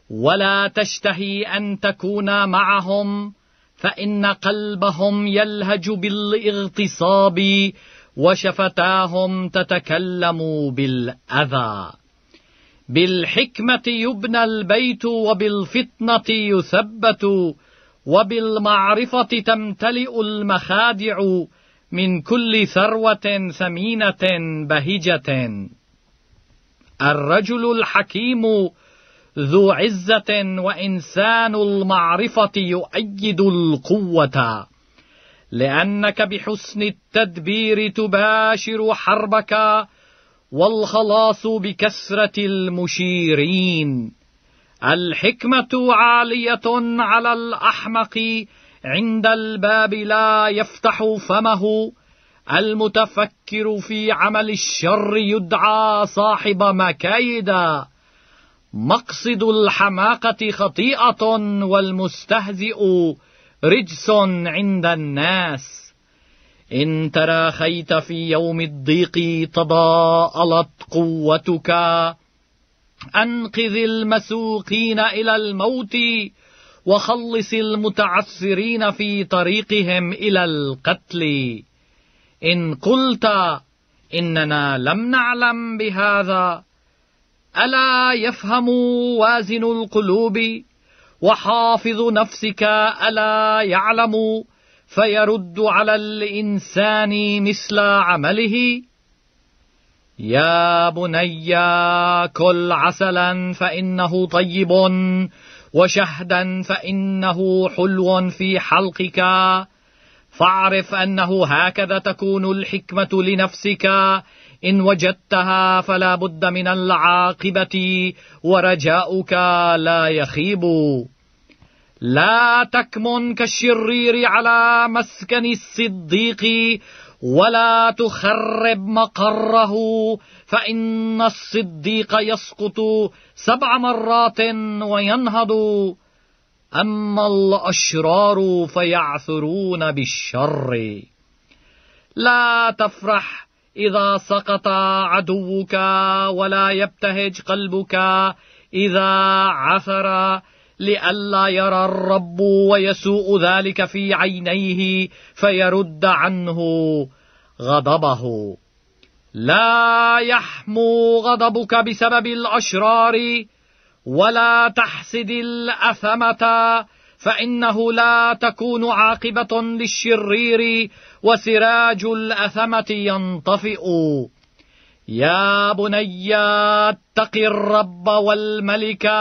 Speaker 1: ولا تشتهي أن تكون معهم فإن قلبهم يلهج بالاغتصاب وشفتاهم تتكلم بالأذى بالحكمة يبنى البيت وبالفطنة يثبت وبالمعرفة تمتلئ المخادع من كل ثروة ثمينة بهجة الرجل الحكيم ذو عزة وإنسان المعرفة يؤيد القوة لأنك بحسن التدبير تباشر حربك والخلاص بكسرة المشيرين الحكمة عالية على الأحمق عند الباب لا يفتح فمه المتفكر في عمل الشر يدعى صاحب مكايدا مقصد الحماقة خطيئة والمستهزئ رجس عند الناس إن تراخيت في يوم الضيق تضاءلت قوتك أنقذ المسوقين إلى الموت وخلص المتعسرين في طريقهم إلى القتل إن قلت إننا لم نعلم بهذا ألا يفهم وازن القلوب وحافظ نفسك ألا يعلم فيرد على الإنسان مثل عمله يا بني كل عسلا فإنه طيب وشهدا فإنه حلو في حلقك فاعرف انه هكذا تكون الحكمه لنفسك ان وجدتها فلا بد من العاقبه ورجاؤك لا يخيب لا تكمن كالشرير على مسكن الصديق ولا تخرب مقره فان الصديق يسقط سبع مرات وينهض أما الأشرار فيعثرون بالشر لا تفرح إذا سقط عدوك ولا يبتهج قلبك إذا عثر لئلا يرى الرب ويسوء ذلك في عينيه فيرد عنه غضبه لا يحمو غضبك بسبب الأشرار ولا تحسد الأثمة فإنه لا تكون عاقبة للشرير وسراج الأثمة ينطفئ يا بني اتق الرب والملك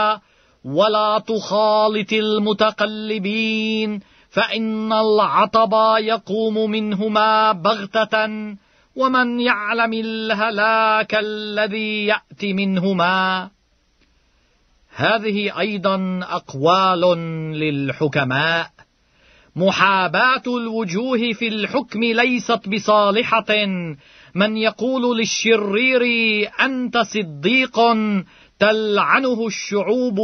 Speaker 1: ولا تخالط المتقلبين فإن العطب يقوم منهما بغتة ومن يعلم الهلاك الذي يأتي منهما هذه أيضا أقوال للحكماء محاباة الوجوه في الحكم ليست بصالحة من يقول للشرير أنت صديق تلعنه الشعوب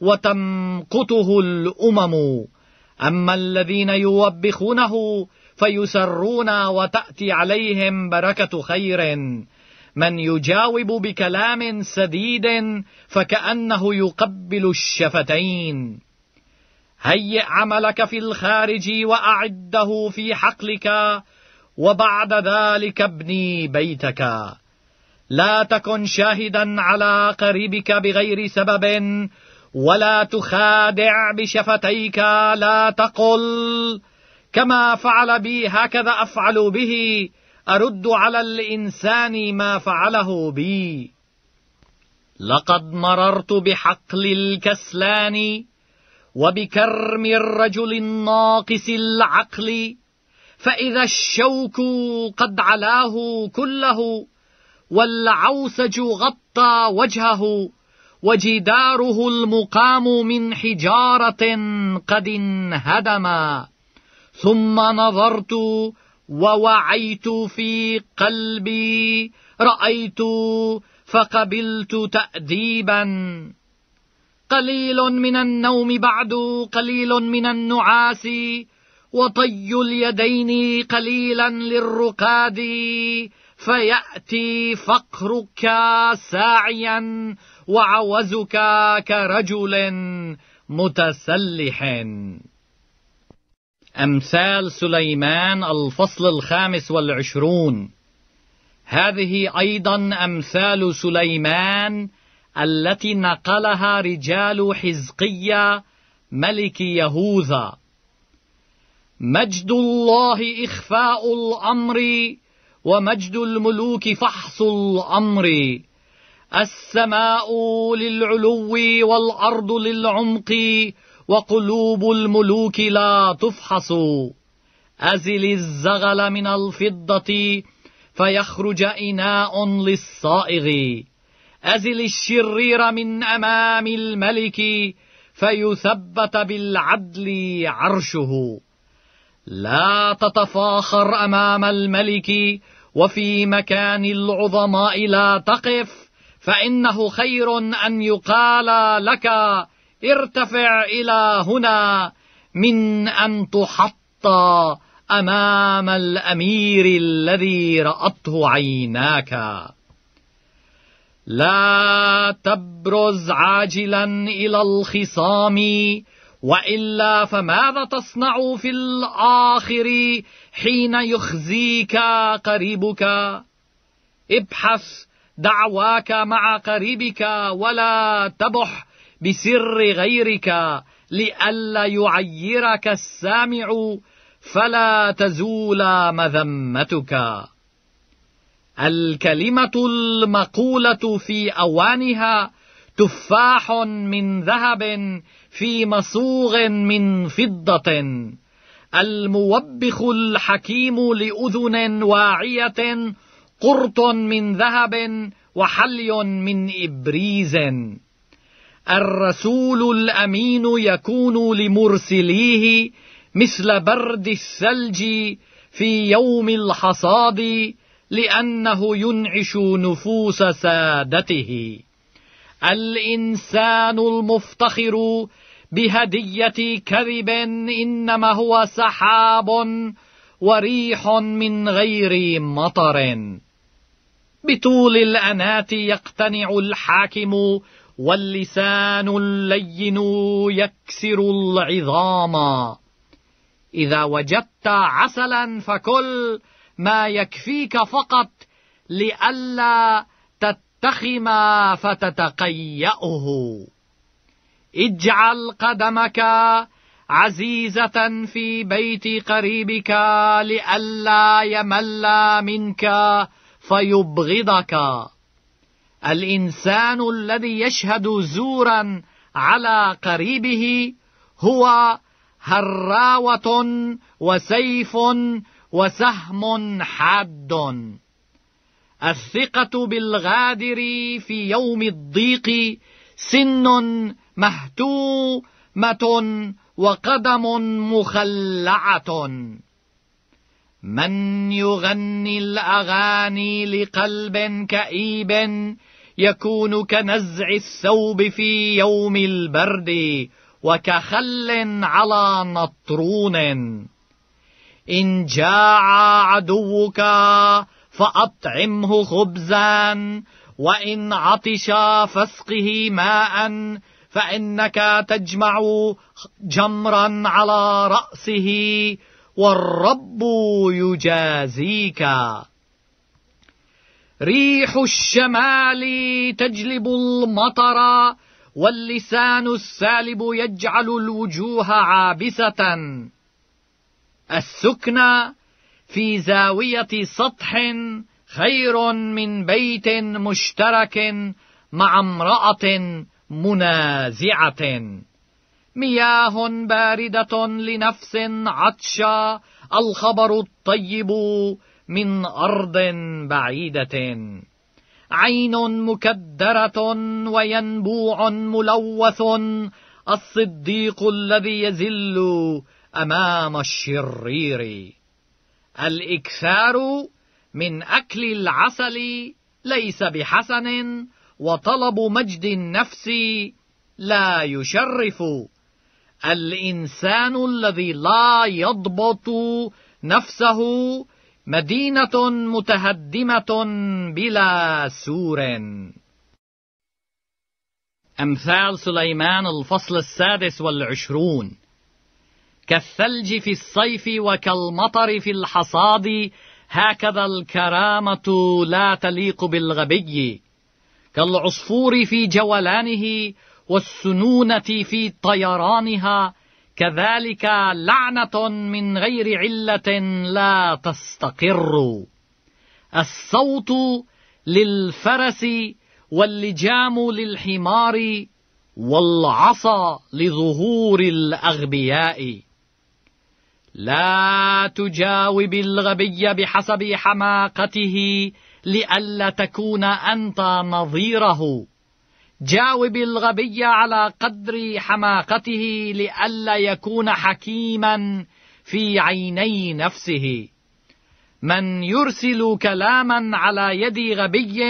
Speaker 1: وتمقته الأمم أما الذين يوبخونه فيسرون وتأتي عليهم بركة خير من يجاوب بكلام سديد فكأنه يقبل الشفتين هيئ عملك في الخارج وأعده في حقلك وبعد ذلك ابني بيتك لا تكن شاهدا على قريبك بغير سبب ولا تخادع بشفتيك لا تقل كما فعل بي هكذا أفعل به أرد على الإنسان ما فعله بي لقد مررت بحقل الكسلان وبكرم الرجل الناقص العقل فإذا الشوك قد علاه كله والعوسج غطى وجهه وجداره المقام من حجارة قد انهدما ثم نظرت ووعيت في قلبي رأيت فقبلت تأديبا قليل من النوم بعد قليل من النعاس وطي اليدين قليلا للرقاد فيأتي فقرك ساعيا وعوزك كرجل متسلح أمثال سليمان الفصل الخامس والعشرون هذه أيضا أمثال سليمان التي نقلها رجال حزقية ملك يهوذا مجد الله إخفاء الأمر ومجد الملوك فحص الأمر السماء للعلو والأرض للعمق وقلوب الملوك لا تفحص أزل الزغل من الفضة فيخرج إناء للصائغ أزل الشرير من أمام الملك فيثبت بالعدل عرشه لا تتفاخر أمام الملك وفي مكان العظماء لا تقف فإنه خير أن يقال لك ارتفع إلى هنا من أن تحط أمام الأمير الذي رأته عيناك لا تبرز عاجلا إلى الخصام وإلا فماذا تصنع في الآخر حين يخزيك قريبك ابحث دعواك مع قريبك ولا تبح بسر غيرك لئلا يعيرك السامع فلا تزول مذمتك الكلمه المقوله في اوانها تفاح من ذهب في مصوغ من فضه الموبخ الحكيم لاذن واعيه قرط من ذهب وحلي من ابريز الرسول الامين يكون لمرسليه مثل برد الثلج في يوم الحصاد لانه ينعش نفوس سادته الانسان المفتخر بهديه كذب انما هو سحاب وريح من غير مطر بطول الانات يقتنع الحاكم واللسان اللين يكسر العظاما إذا وجدت عسلا فكل ما يكفيك فقط لئلا تتخم فتتقيأه اجعل قدمك عزيزة في بيت قريبك لئلا يمل منك فيبغضك الإنسان الذي يشهد زورا على قريبه هو هراوة وسيف وسهم حاد الثقة بالغادر في يوم الضيق سن مهتومة وقدم مخلعة من يغني الأغاني لقلب كئيب يكون كنزع الثوب في يوم البرد وكخل على نطرون إن جاع عدوك فأطعمه خبزا وإن عطش فاسقه ماء فإنك تجمع جمرا على رأسه والرب يجازيك ريح الشمال تجلب المطر واللسان السالب يجعل الوجوه عابسة السكن في زاوية سطح خير من بيت مشترك مع امرأة منازعة مياه باردة لنفس عطشة الخبر الطيب من أرض بعيدة عين مكدرة وينبوع ملوث الصديق الذي يزل أمام الشرير الإكثار من أكل العسل ليس بحسن وطلب مجد النفس لا يشرف الإنسان الذي لا يضبط نفسه مدينة متهدمة بلا سور أمثال سليمان الفصل السادس والعشرون كالثلج في الصيف وكالمطر في الحصاد هكذا الكرامة لا تليق بالغبي كالعصفور في جولانه والسنونة في طيرانها كذلك لعنة من غير علة لا تستقر الصوت للفرس واللجام للحمار والعصا لظهور الأغبياء لا تجاوب الغبي بحسب حماقته لئلا تكون أنت نظيره جاوب الغبي على قدر حماقته لئلا يكون حكيما في عيني نفسه من يرسل كلاما على يد غبي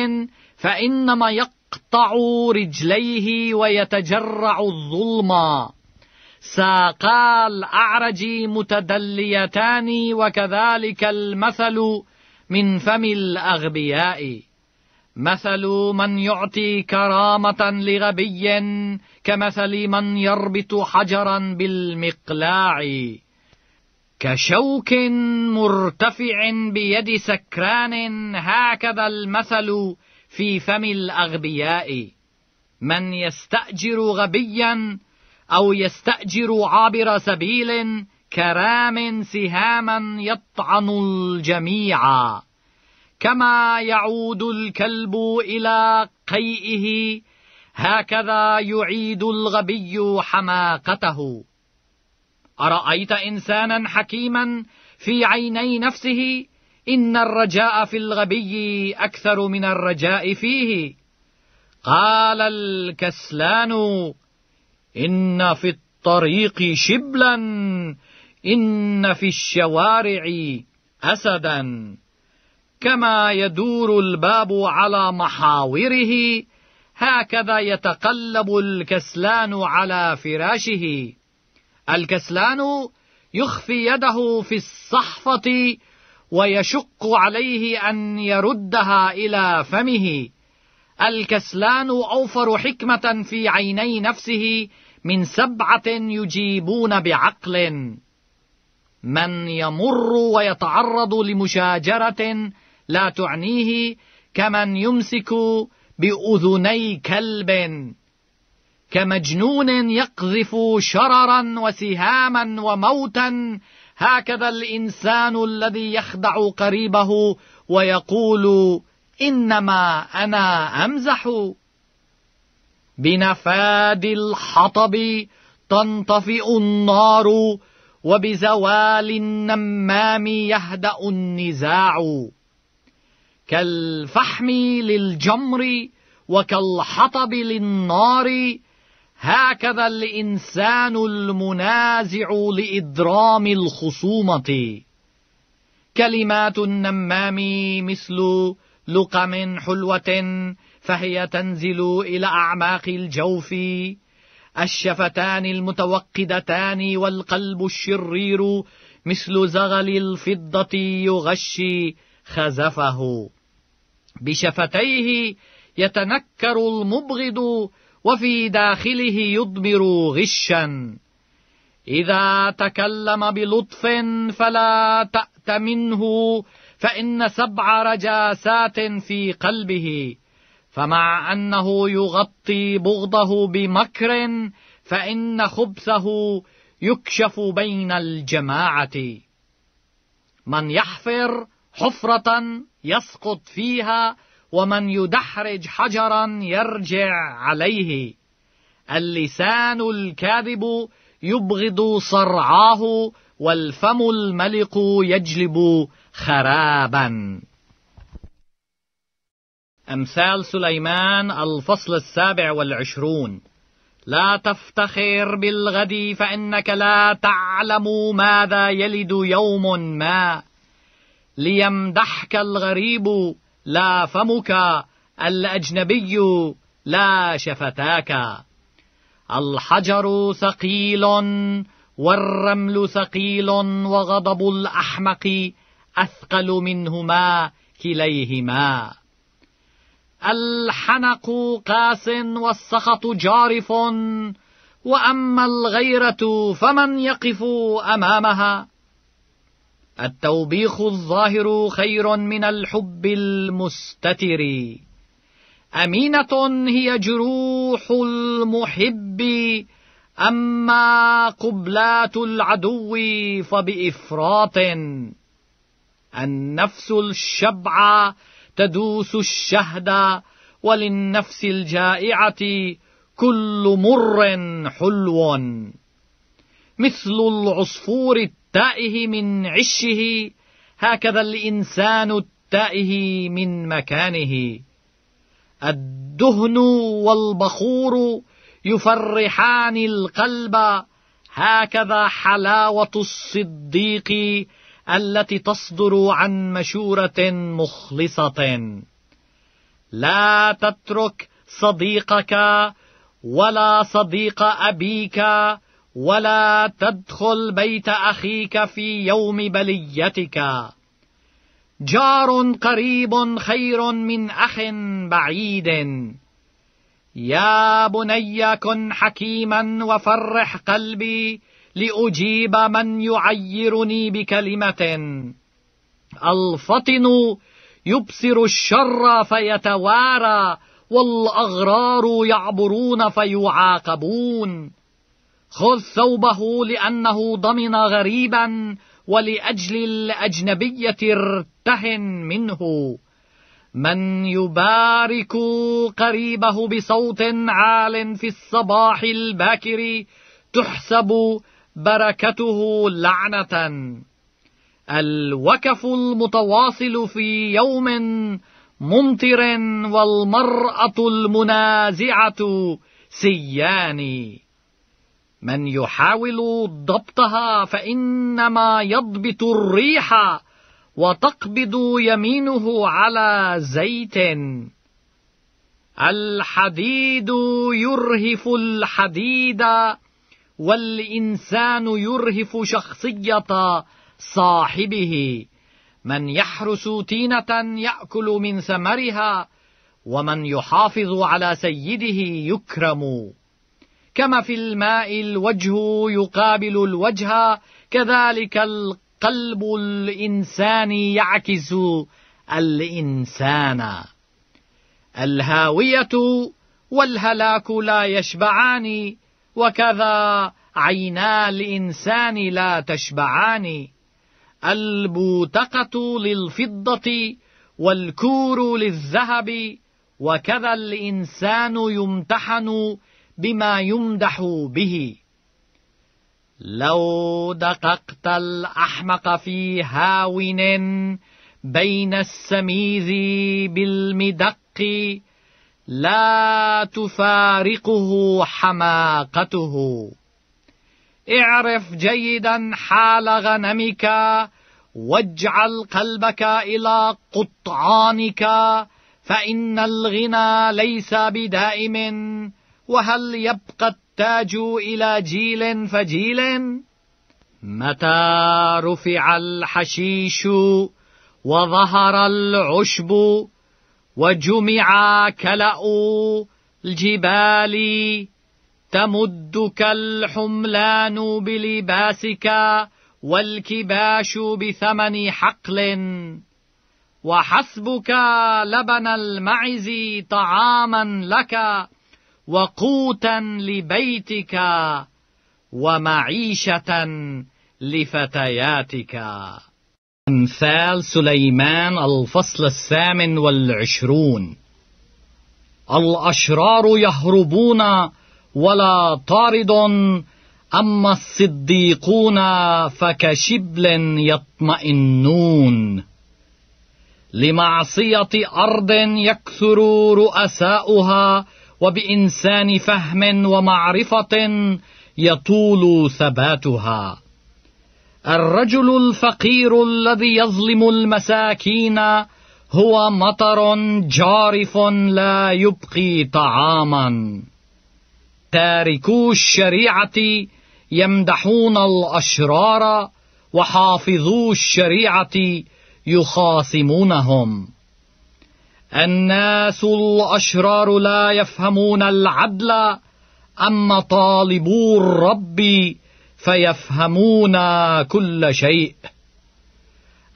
Speaker 1: فانما يقطع رجليه ويتجرع الظلما ساقا الاعرج متدليتان وكذلك المثل من فم الاغبياء مثل من يعطي كرامة لغبي كمثل من يربط حجرا بالمقلاع كشوك مرتفع بيد سكران هكذا المثل في فم الأغبياء من يستأجر غبيا أو يستأجر عابر سبيل كرام سهاما يطعن الجميع كما يعود الكلب إلى قيئه هكذا يعيد الغبي حماقته أرأيت إنسانا حكيما في عيني نفسه إن الرجاء في الغبي أكثر من الرجاء فيه قال الكسلان إن في الطريق شبلا إن في الشوارع أسدا كما يدور الباب على محاوره هكذا يتقلب الكسلان على فراشه الكسلان يخفي يده في الصحفه ويشق عليه ان يردها الى فمه الكسلان اوفر حكمه في عيني نفسه من سبعه يجيبون بعقل من يمر ويتعرض لمشاجره لا تعنيه كمن يمسك بأذني كلب كمجنون يقذف شررا وسهاما وموتا هكذا الإنسان الذي يخدع قريبه ويقول إنما أنا أمزح بنفاد الحطب تنطفئ النار وبزوال النمام يهدأ النزاع كالفحم للجمر وكالحطب للنار هكذا الإنسان المنازع لإدرام الخصومة كلمات النمام مثل لقم حلوة فهي تنزل إلى أعماق الجوف الشفتان المتوقدتان والقلب الشرير مثل زغل الفضة يغشي خزفه بشفتيه يتنكر المبغض وفي داخله يضمر غشا إذا تكلم بلطف فلا تأت منه فإن سبع رجاسات في قلبه فمع أنه يغطي بغضه بمكر فإن خبثه يكشف بين الجماعة من يحفر حفرة يسقط فيها ومن يدحرج حجرا يرجع عليه اللسان الكاذب يبغض صرعاه والفم الملق يجلب خرابا أمثال سليمان الفصل السابع والعشرون لا تفتخر بالغد فإنك لا تعلم ماذا يلد يوم ما ليمدحك الغريب لا فمك الأجنبي لا شفتاك الحجر ثقيل والرمل ثقيل وغضب الأحمق أثقل منهما كليهما الحنق قاس والسخط جارف وأما الغيرة فمن يقف أمامها التوبيخ الظاهر خير من الحب المستتر أمينة هي جروح المحب أما قبلات العدو فبإفراط النفس الشبع تدوس الشهد وللنفس الجائعة كل مر حلو مثل العصفور التائه من عشه هكذا الإنسان التائه من مكانه الدهن والبخور يفرحان القلب هكذا حلاوة الصديق التي تصدر عن مشورة مخلصة لا تترك صديقك ولا صديق أبيك ولا تدخل بيت أخيك في يوم بليتك جار قريب خير من أخ بعيد يا بني كن حكيما وفرح قلبي لأجيب من يعيرني بكلمة الفطن يبصر الشر فيتوارى والأغرار يعبرون فيعاقبون خذ ثوبه لأنه ضمن غريبا ولأجل الأجنبية ارتهن منه من يبارك قريبه بصوت عال في الصباح الباكر تحسب بركته لعنة الوكف المتواصل في يوم ممطر والمرأة المنازعة سيان من يحاول ضبطها فإنما يضبط الريح وتقبض يمينه على زيت الحديد يرهف الحديد والإنسان يرهف شخصية صاحبه من يحرس تينة يأكل من ثمرها ومن يحافظ على سيده يكرم كما في الماء الوجه يقابل الوجه كذلك القلب الإنسان يعكس الإنسان الهاوية والهلاك لا يشبعان وكذا عينا الإنسان لا تشبعان البوتقة للفضة والكور للذهب وكذا الإنسان يمتحن بما يمدح به لو دققت الأحمق في هاون بين السميذ بالمدق لا تفارقه حماقته اعرف جيدا حال غنمك واجعل قلبك إلى قطعانك فإن الغنى ليس بدائم وهل يبقى التاج إلى جيل فجيل متى رفع الحشيش وظهر العشب وجمع كلأ الجبال تمدك الحملان بلباسك والكباش بثمن حقل وحسبك لبن المعز طعاما لك وقوتا لبيتك ومعيشة لفتياتك أمثال سليمان الفصل الثامن والعشرون الأشرار يهربون ولا طارد أما الصديقون فكشبل يطمئنون لمعصية أرض يكثر رؤساؤها وبإنسان فهم ومعرفة يطول ثباتها الرجل الفقير الذي يظلم المساكين هو مطر جارف لا يبقي طعاما تاركو الشريعة يمدحون الأشرار وحافظو الشريعة يخاصمونهم الناس الأشرار لا يفهمون العدل أما طالبو الرب فيفهمون كل شيء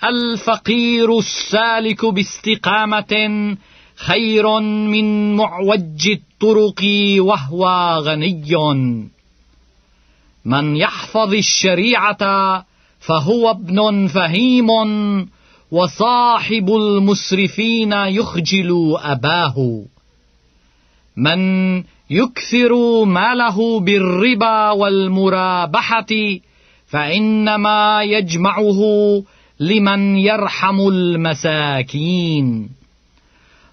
Speaker 1: الفقير السالك باستقامة خير من معوج الطرق وهو غني من يحفظ الشريعة فهو ابن فهيم وصاحب المسرفين يخجل أباه من يكثر ماله بالربا والمرابحة فإنما يجمعه لمن يرحم المساكين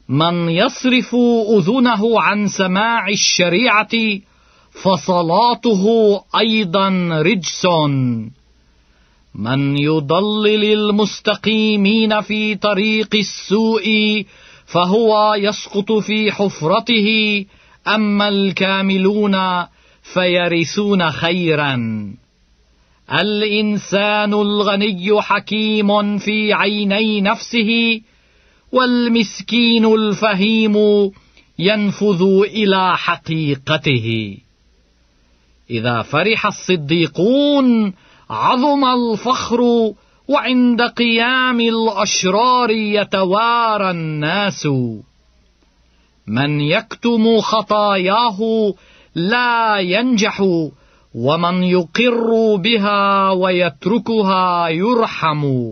Speaker 1: من يصرف أذنه عن سماع الشريعة فصلاته أيضا رجس من يضلل المستقيمين في طريق السوء فهو يسقط في حفرته أما الكاملون فيرثون خيرا الإنسان الغني حكيم في عيني نفسه والمسكين الفهيم ينفذ إلى حقيقته إذا فرح الصديقون عظم الفخر وعند قيام الاشرار يتوارى الناس من يكتم خطاياه لا ينجح ومن يقر بها ويتركها يرحم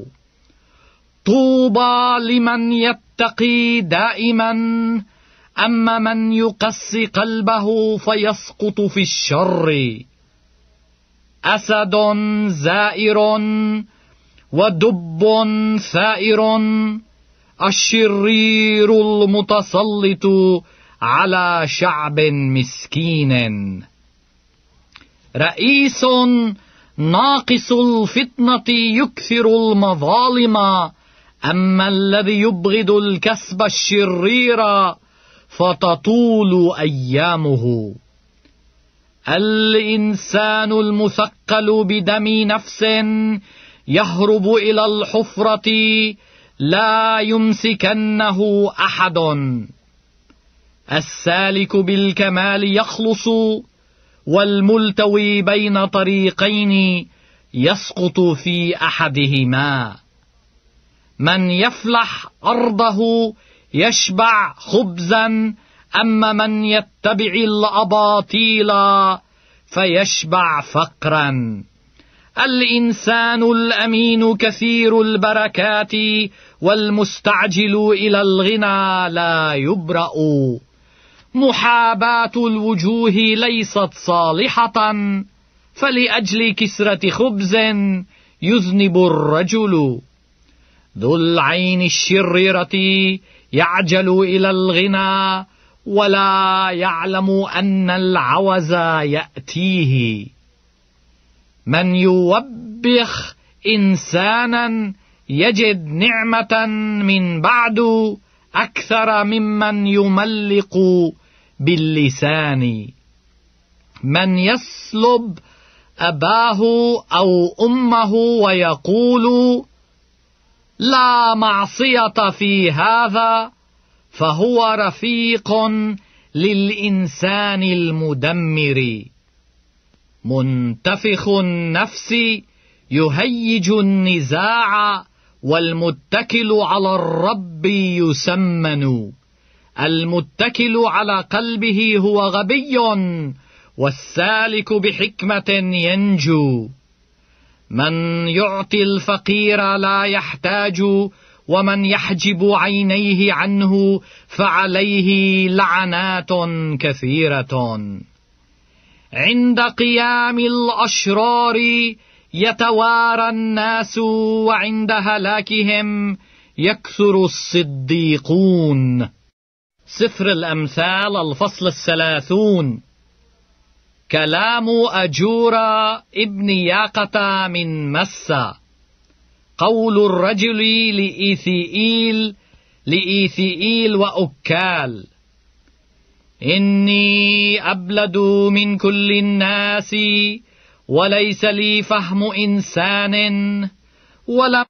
Speaker 1: طوبى لمن يتقي دائما اما من يقس قلبه فيسقط في الشر أسد زائر ودب ثائر الشرير المتسلط على شعب مسكين رئيس ناقص الفطنة يكثر المظالم أما الذي يبغض الكسب الشرير فتطول أيامه الإنسان المثقل بدم نفس يهرب إلى الحفرة لا يمسكنه أحد السالك بالكمال يخلص والملتوي بين طريقين يسقط في أحدهما من يفلح أرضه يشبع خبزا أما من يتبع الأباطيل فيشبع فقرا الإنسان الأمين كثير البركات والمستعجل إلى الغنى لا يبرأ محاباة الوجوه ليست صالحة فلأجل كسرة خبز يذنب الرجل ذو العين الشريرة يعجل إلى الغنى ولا يعلم أن العوز يأتيه من يوبخ إنسانا يجد نعمة من بعد أكثر ممن يملق باللسان من يسلب أباه أو أمه ويقول لا معصية في هذا فهو رفيق للإنسان المدمر منتفخ النفس يهيج النزاع والمتكل على الرب يسمن المتكل على قلبه هو غبي والسالك بحكمة ينجو من يعطي الفقير لا يحتاج ومن يحجب عينيه عنه فعليه لعنات كثيرة عند قيام الأشرار يتوارى الناس وعند هلاكهم يكثر الصديقون سفر الأمثال الفصل الثلاثون كلام اجورا ابن ياقة من مسّة قول الرجل لإيثيئيل لإيثيئيل وأكال إني أبلد من كل الناس وليس لي فهم إنسان ولا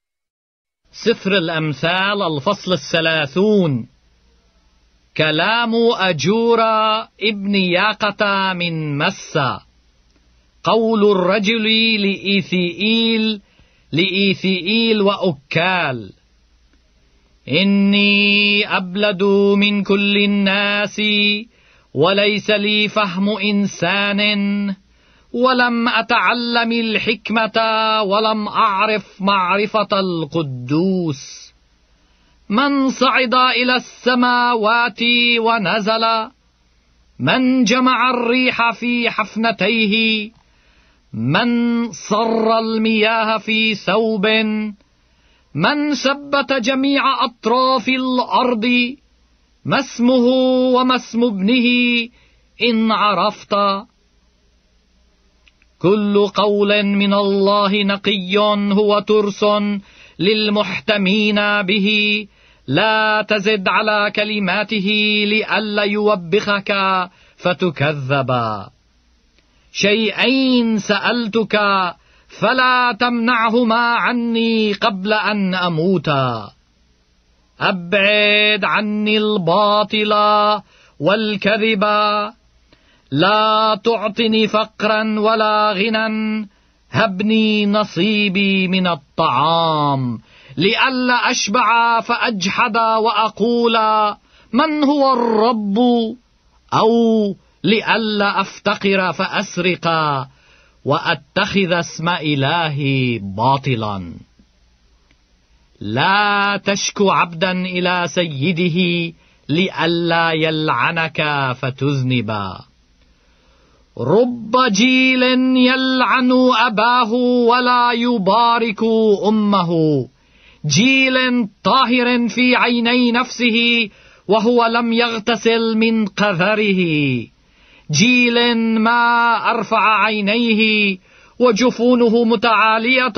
Speaker 1: سفر الأمثال الفصل الثلاثون كلام أجور ابن ياقة من مسا قول الرجل لإيثيئيل لإيثيئيل وأكال إني أبلد من كل الناس وليس لي فهم إنسان ولم أتعلم الحكمة ولم أعرف معرفة القدوس من صعد إلى السماوات ونزل من جمع الريح في حفنتيه من صر المياه في ثوب من ثبت جميع أطراف الأرض ما اسمه وما اسم ابنه إن عرفت كل قول من الله نقي هو ترس للمحتمين به لا تزد على كلماته لئلا يوبخك فتكذبا شيئين سألتك فلا تمنعهما عني قبل أن اموت أبعد عني الباطل والكذب لا تعطني فقرا ولا غنى هبني نصيبي من الطعام لئلا أشبع فأجحد وأقول من هو الرب أو لئلا أفتقر فاسرق وأتخذ اسم إلهي باطلا لا تشكو عبدا إلى سيده لئلا يلعنك فتذنبا رب جيل يلعن أباه ولا يبارك أمه جيل طاهر في عيني نفسه وهو لم يغتسل من قذره جيل ما أرفع عينيه وجفونه متعالية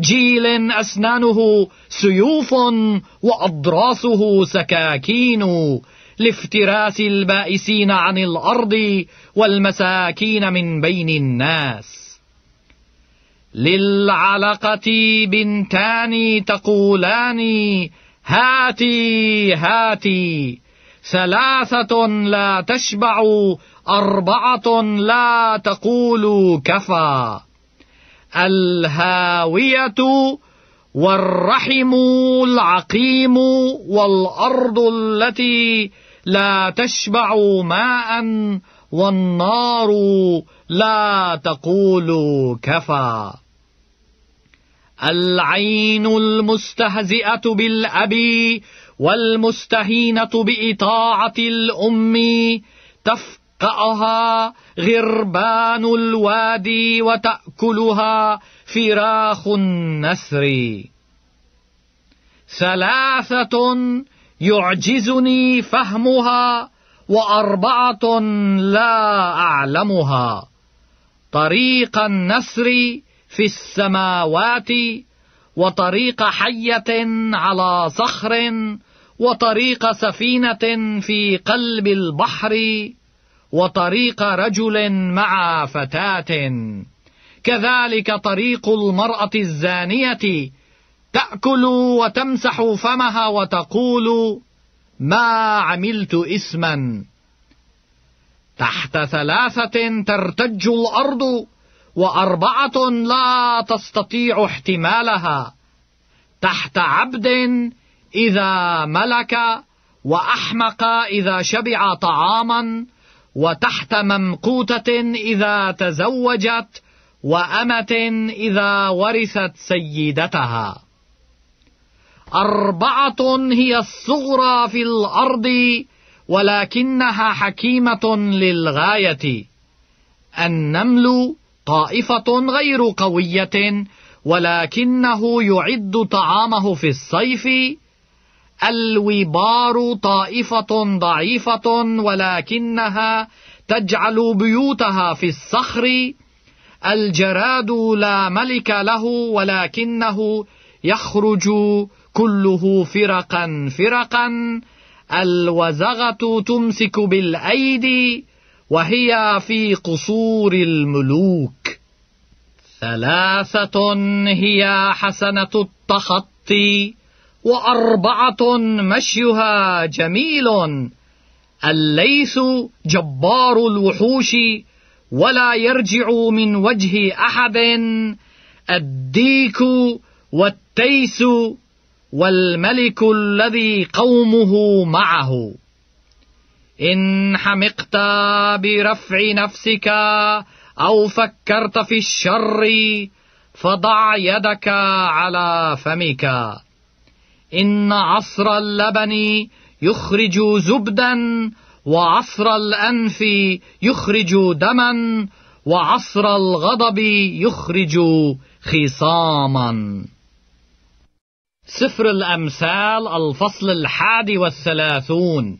Speaker 1: جيل أسنانه سيوف وأضراسه سكاكين لافتراس البائسين عن الأرض والمساكين من بين الناس للعلقة بنتان تقولان هاتي هاتي ثلاثة لا تشبع أربعة لا تقول كفى الهاوية والرحم العقيم والأرض التي لا تشبع ماء والنار لا تقول كفى العين المستهزئة بالأبي والمستهينة بإطاعة الأم تفقأها غربان الوادي وتأكلها فراخ النسر ثلاثة يعجزني فهمها وأربعة لا أعلمها طريق النسر في السماوات وطريق حية على صخر وطريق سفينة في قلب البحر وطريق رجل مع فتاة كذلك طريق المرأة الزانية تأكل وتمسح فمها وتقول ما عملت اسما تحت ثلاثة ترتج الأرض وأربعة لا تستطيع احتمالها تحت عبد إذا ملك وأحمق إذا شبع طعاما وتحت ممقوتة إذا تزوجت وأمة إذا ورثت سيدتها أربعة هي الصغرى في الأرض ولكنها حكيمة للغاية النمل طائفة غير قوية ولكنه يعد طعامه في الصيف الوبار طائفة ضعيفة ولكنها تجعل بيوتها في الصخر الجراد لا ملك له ولكنه يخرج كله فرقا فرقا الوزغة تمسك بالأيدي وهي في قصور الملوك ثلاثة هي حسنة التخطي وأربعة مشيها جميل الليث جبار الوحوش ولا يرجع من وجه أحد الديك والتيس والملك الذي قومه معه إن حمقت برفع نفسك أو فكرت في الشر فضع يدك على فمك إن عصر اللبن يخرج زبدا وعصر الأنف يخرج دما وعصر الغضب يخرج خصاما سفر الأمثال الفصل الحادي والثلاثون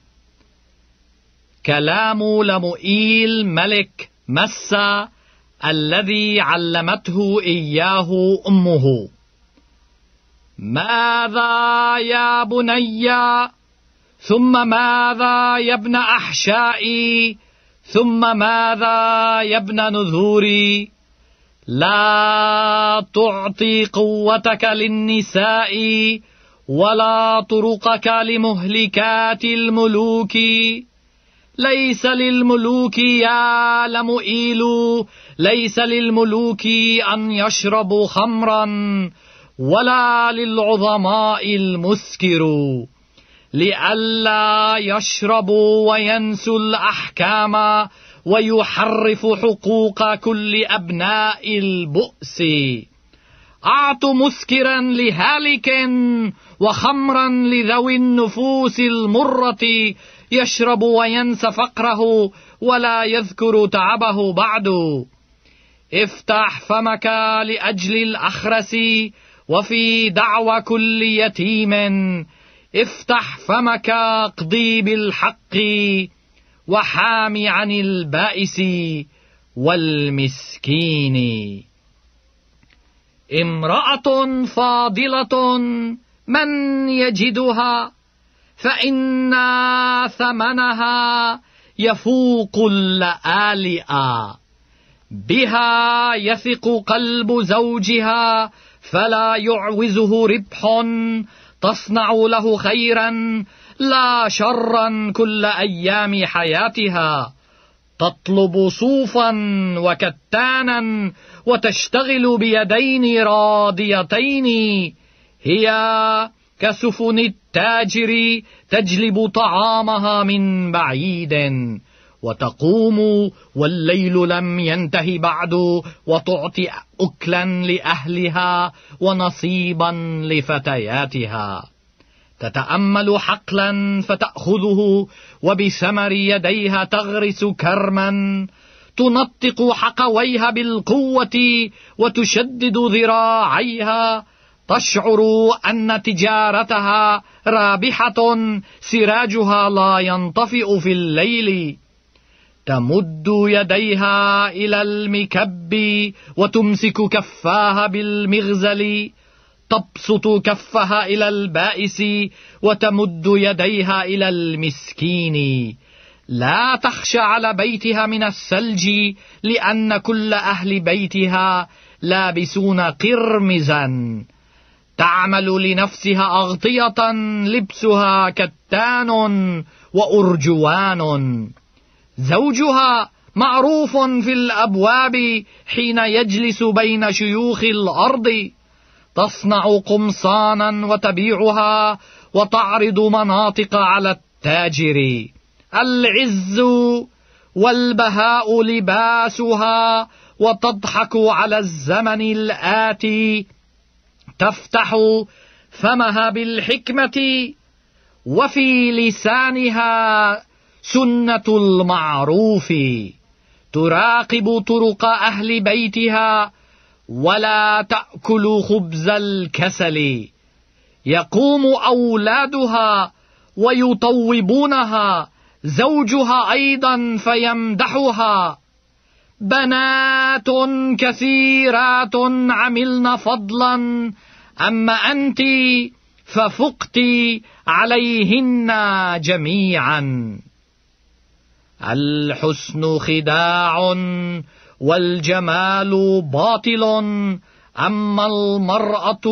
Speaker 1: كلام لمؤيل ملك مسا الذي علمته إياه أمه ماذا يا بني ثم ماذا يا ابن أحشائي ثم ماذا يا ابن نذوري لا تعطي قوتك للنساء ولا طرقك لمهلكات الملوك ليس للملوك يا لمؤيل ليس للملوك أن يشربوا خمرا ولا للعظماء المسكر لئلا يشربوا وينسوا الأحكام ويحرف حقوق كل أبناء البؤس أعط مسكرا لهالك وخمرا لذوي النفوس المرة يشرب وينسى فقره ولا يذكر تعبه بعد افتح فمك لأجل الأخرس وفي دعوى كل يتيم افتح فمك اقضي بالحق وحام عن البائس والمسكين امرأة فاضلة من يجدها فإن ثمنها يفوق اللآلئ بها يثق قلب زوجها فلا يعوزه ربح تصنع له خيرا لا شرا كل أيام حياتها تطلب صوفا وكتانا وتشتغل بيدين راضيتين هي كسفن التاجر تجلب طعامها من بعيد وتقوم والليل لم ينته بعد وتعطي أكلا لأهلها ونصيبا لفتياتها تتأمل حقلا فتأخذه وبثمر يديها تغرس كرما تنطق حقويها بالقوة وتشدد ذراعيها تشعر أن تجارتها رابحة سراجها لا ينطفئ في الليل تمد يديها إلى المكب وتمسك كفاها بالمغزل تبسط كفها إلى البائس وتمد يديها إلى المسكين لا تخشى على بيتها من الثلج لأن كل أهل بيتها لابسون قرمزا تعمل لنفسها أغطية لبسها كتان وأرجوان زوجها معروف في الابواب حين يجلس بين شيوخ الارض تصنع قمصانا وتبيعها وتعرض مناطق على التاجر العز والبهاء لباسها وتضحك على الزمن الاتي تفتح فمها بالحكمه وفي لسانها سنة المعروف تراقب طرق أهل بيتها ولا تأكل خبز الكسل يقوم أولادها ويطوبونها زوجها أيضا فيمدحها بنات كثيرات عملن فضلا أما أنت ففقت عليهن جميعا الحسن خداع والجمال باطل أما المرأة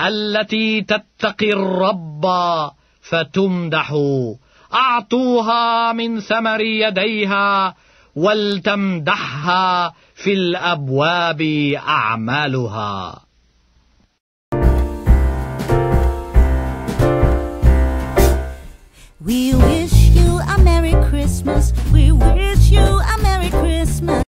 Speaker 1: التي تتقي الرب فتمدح أعطوها من ثمر يديها ولتمدحها في الأبواب أعمالها We wish Merry Christmas. We wish you a Merry Christmas.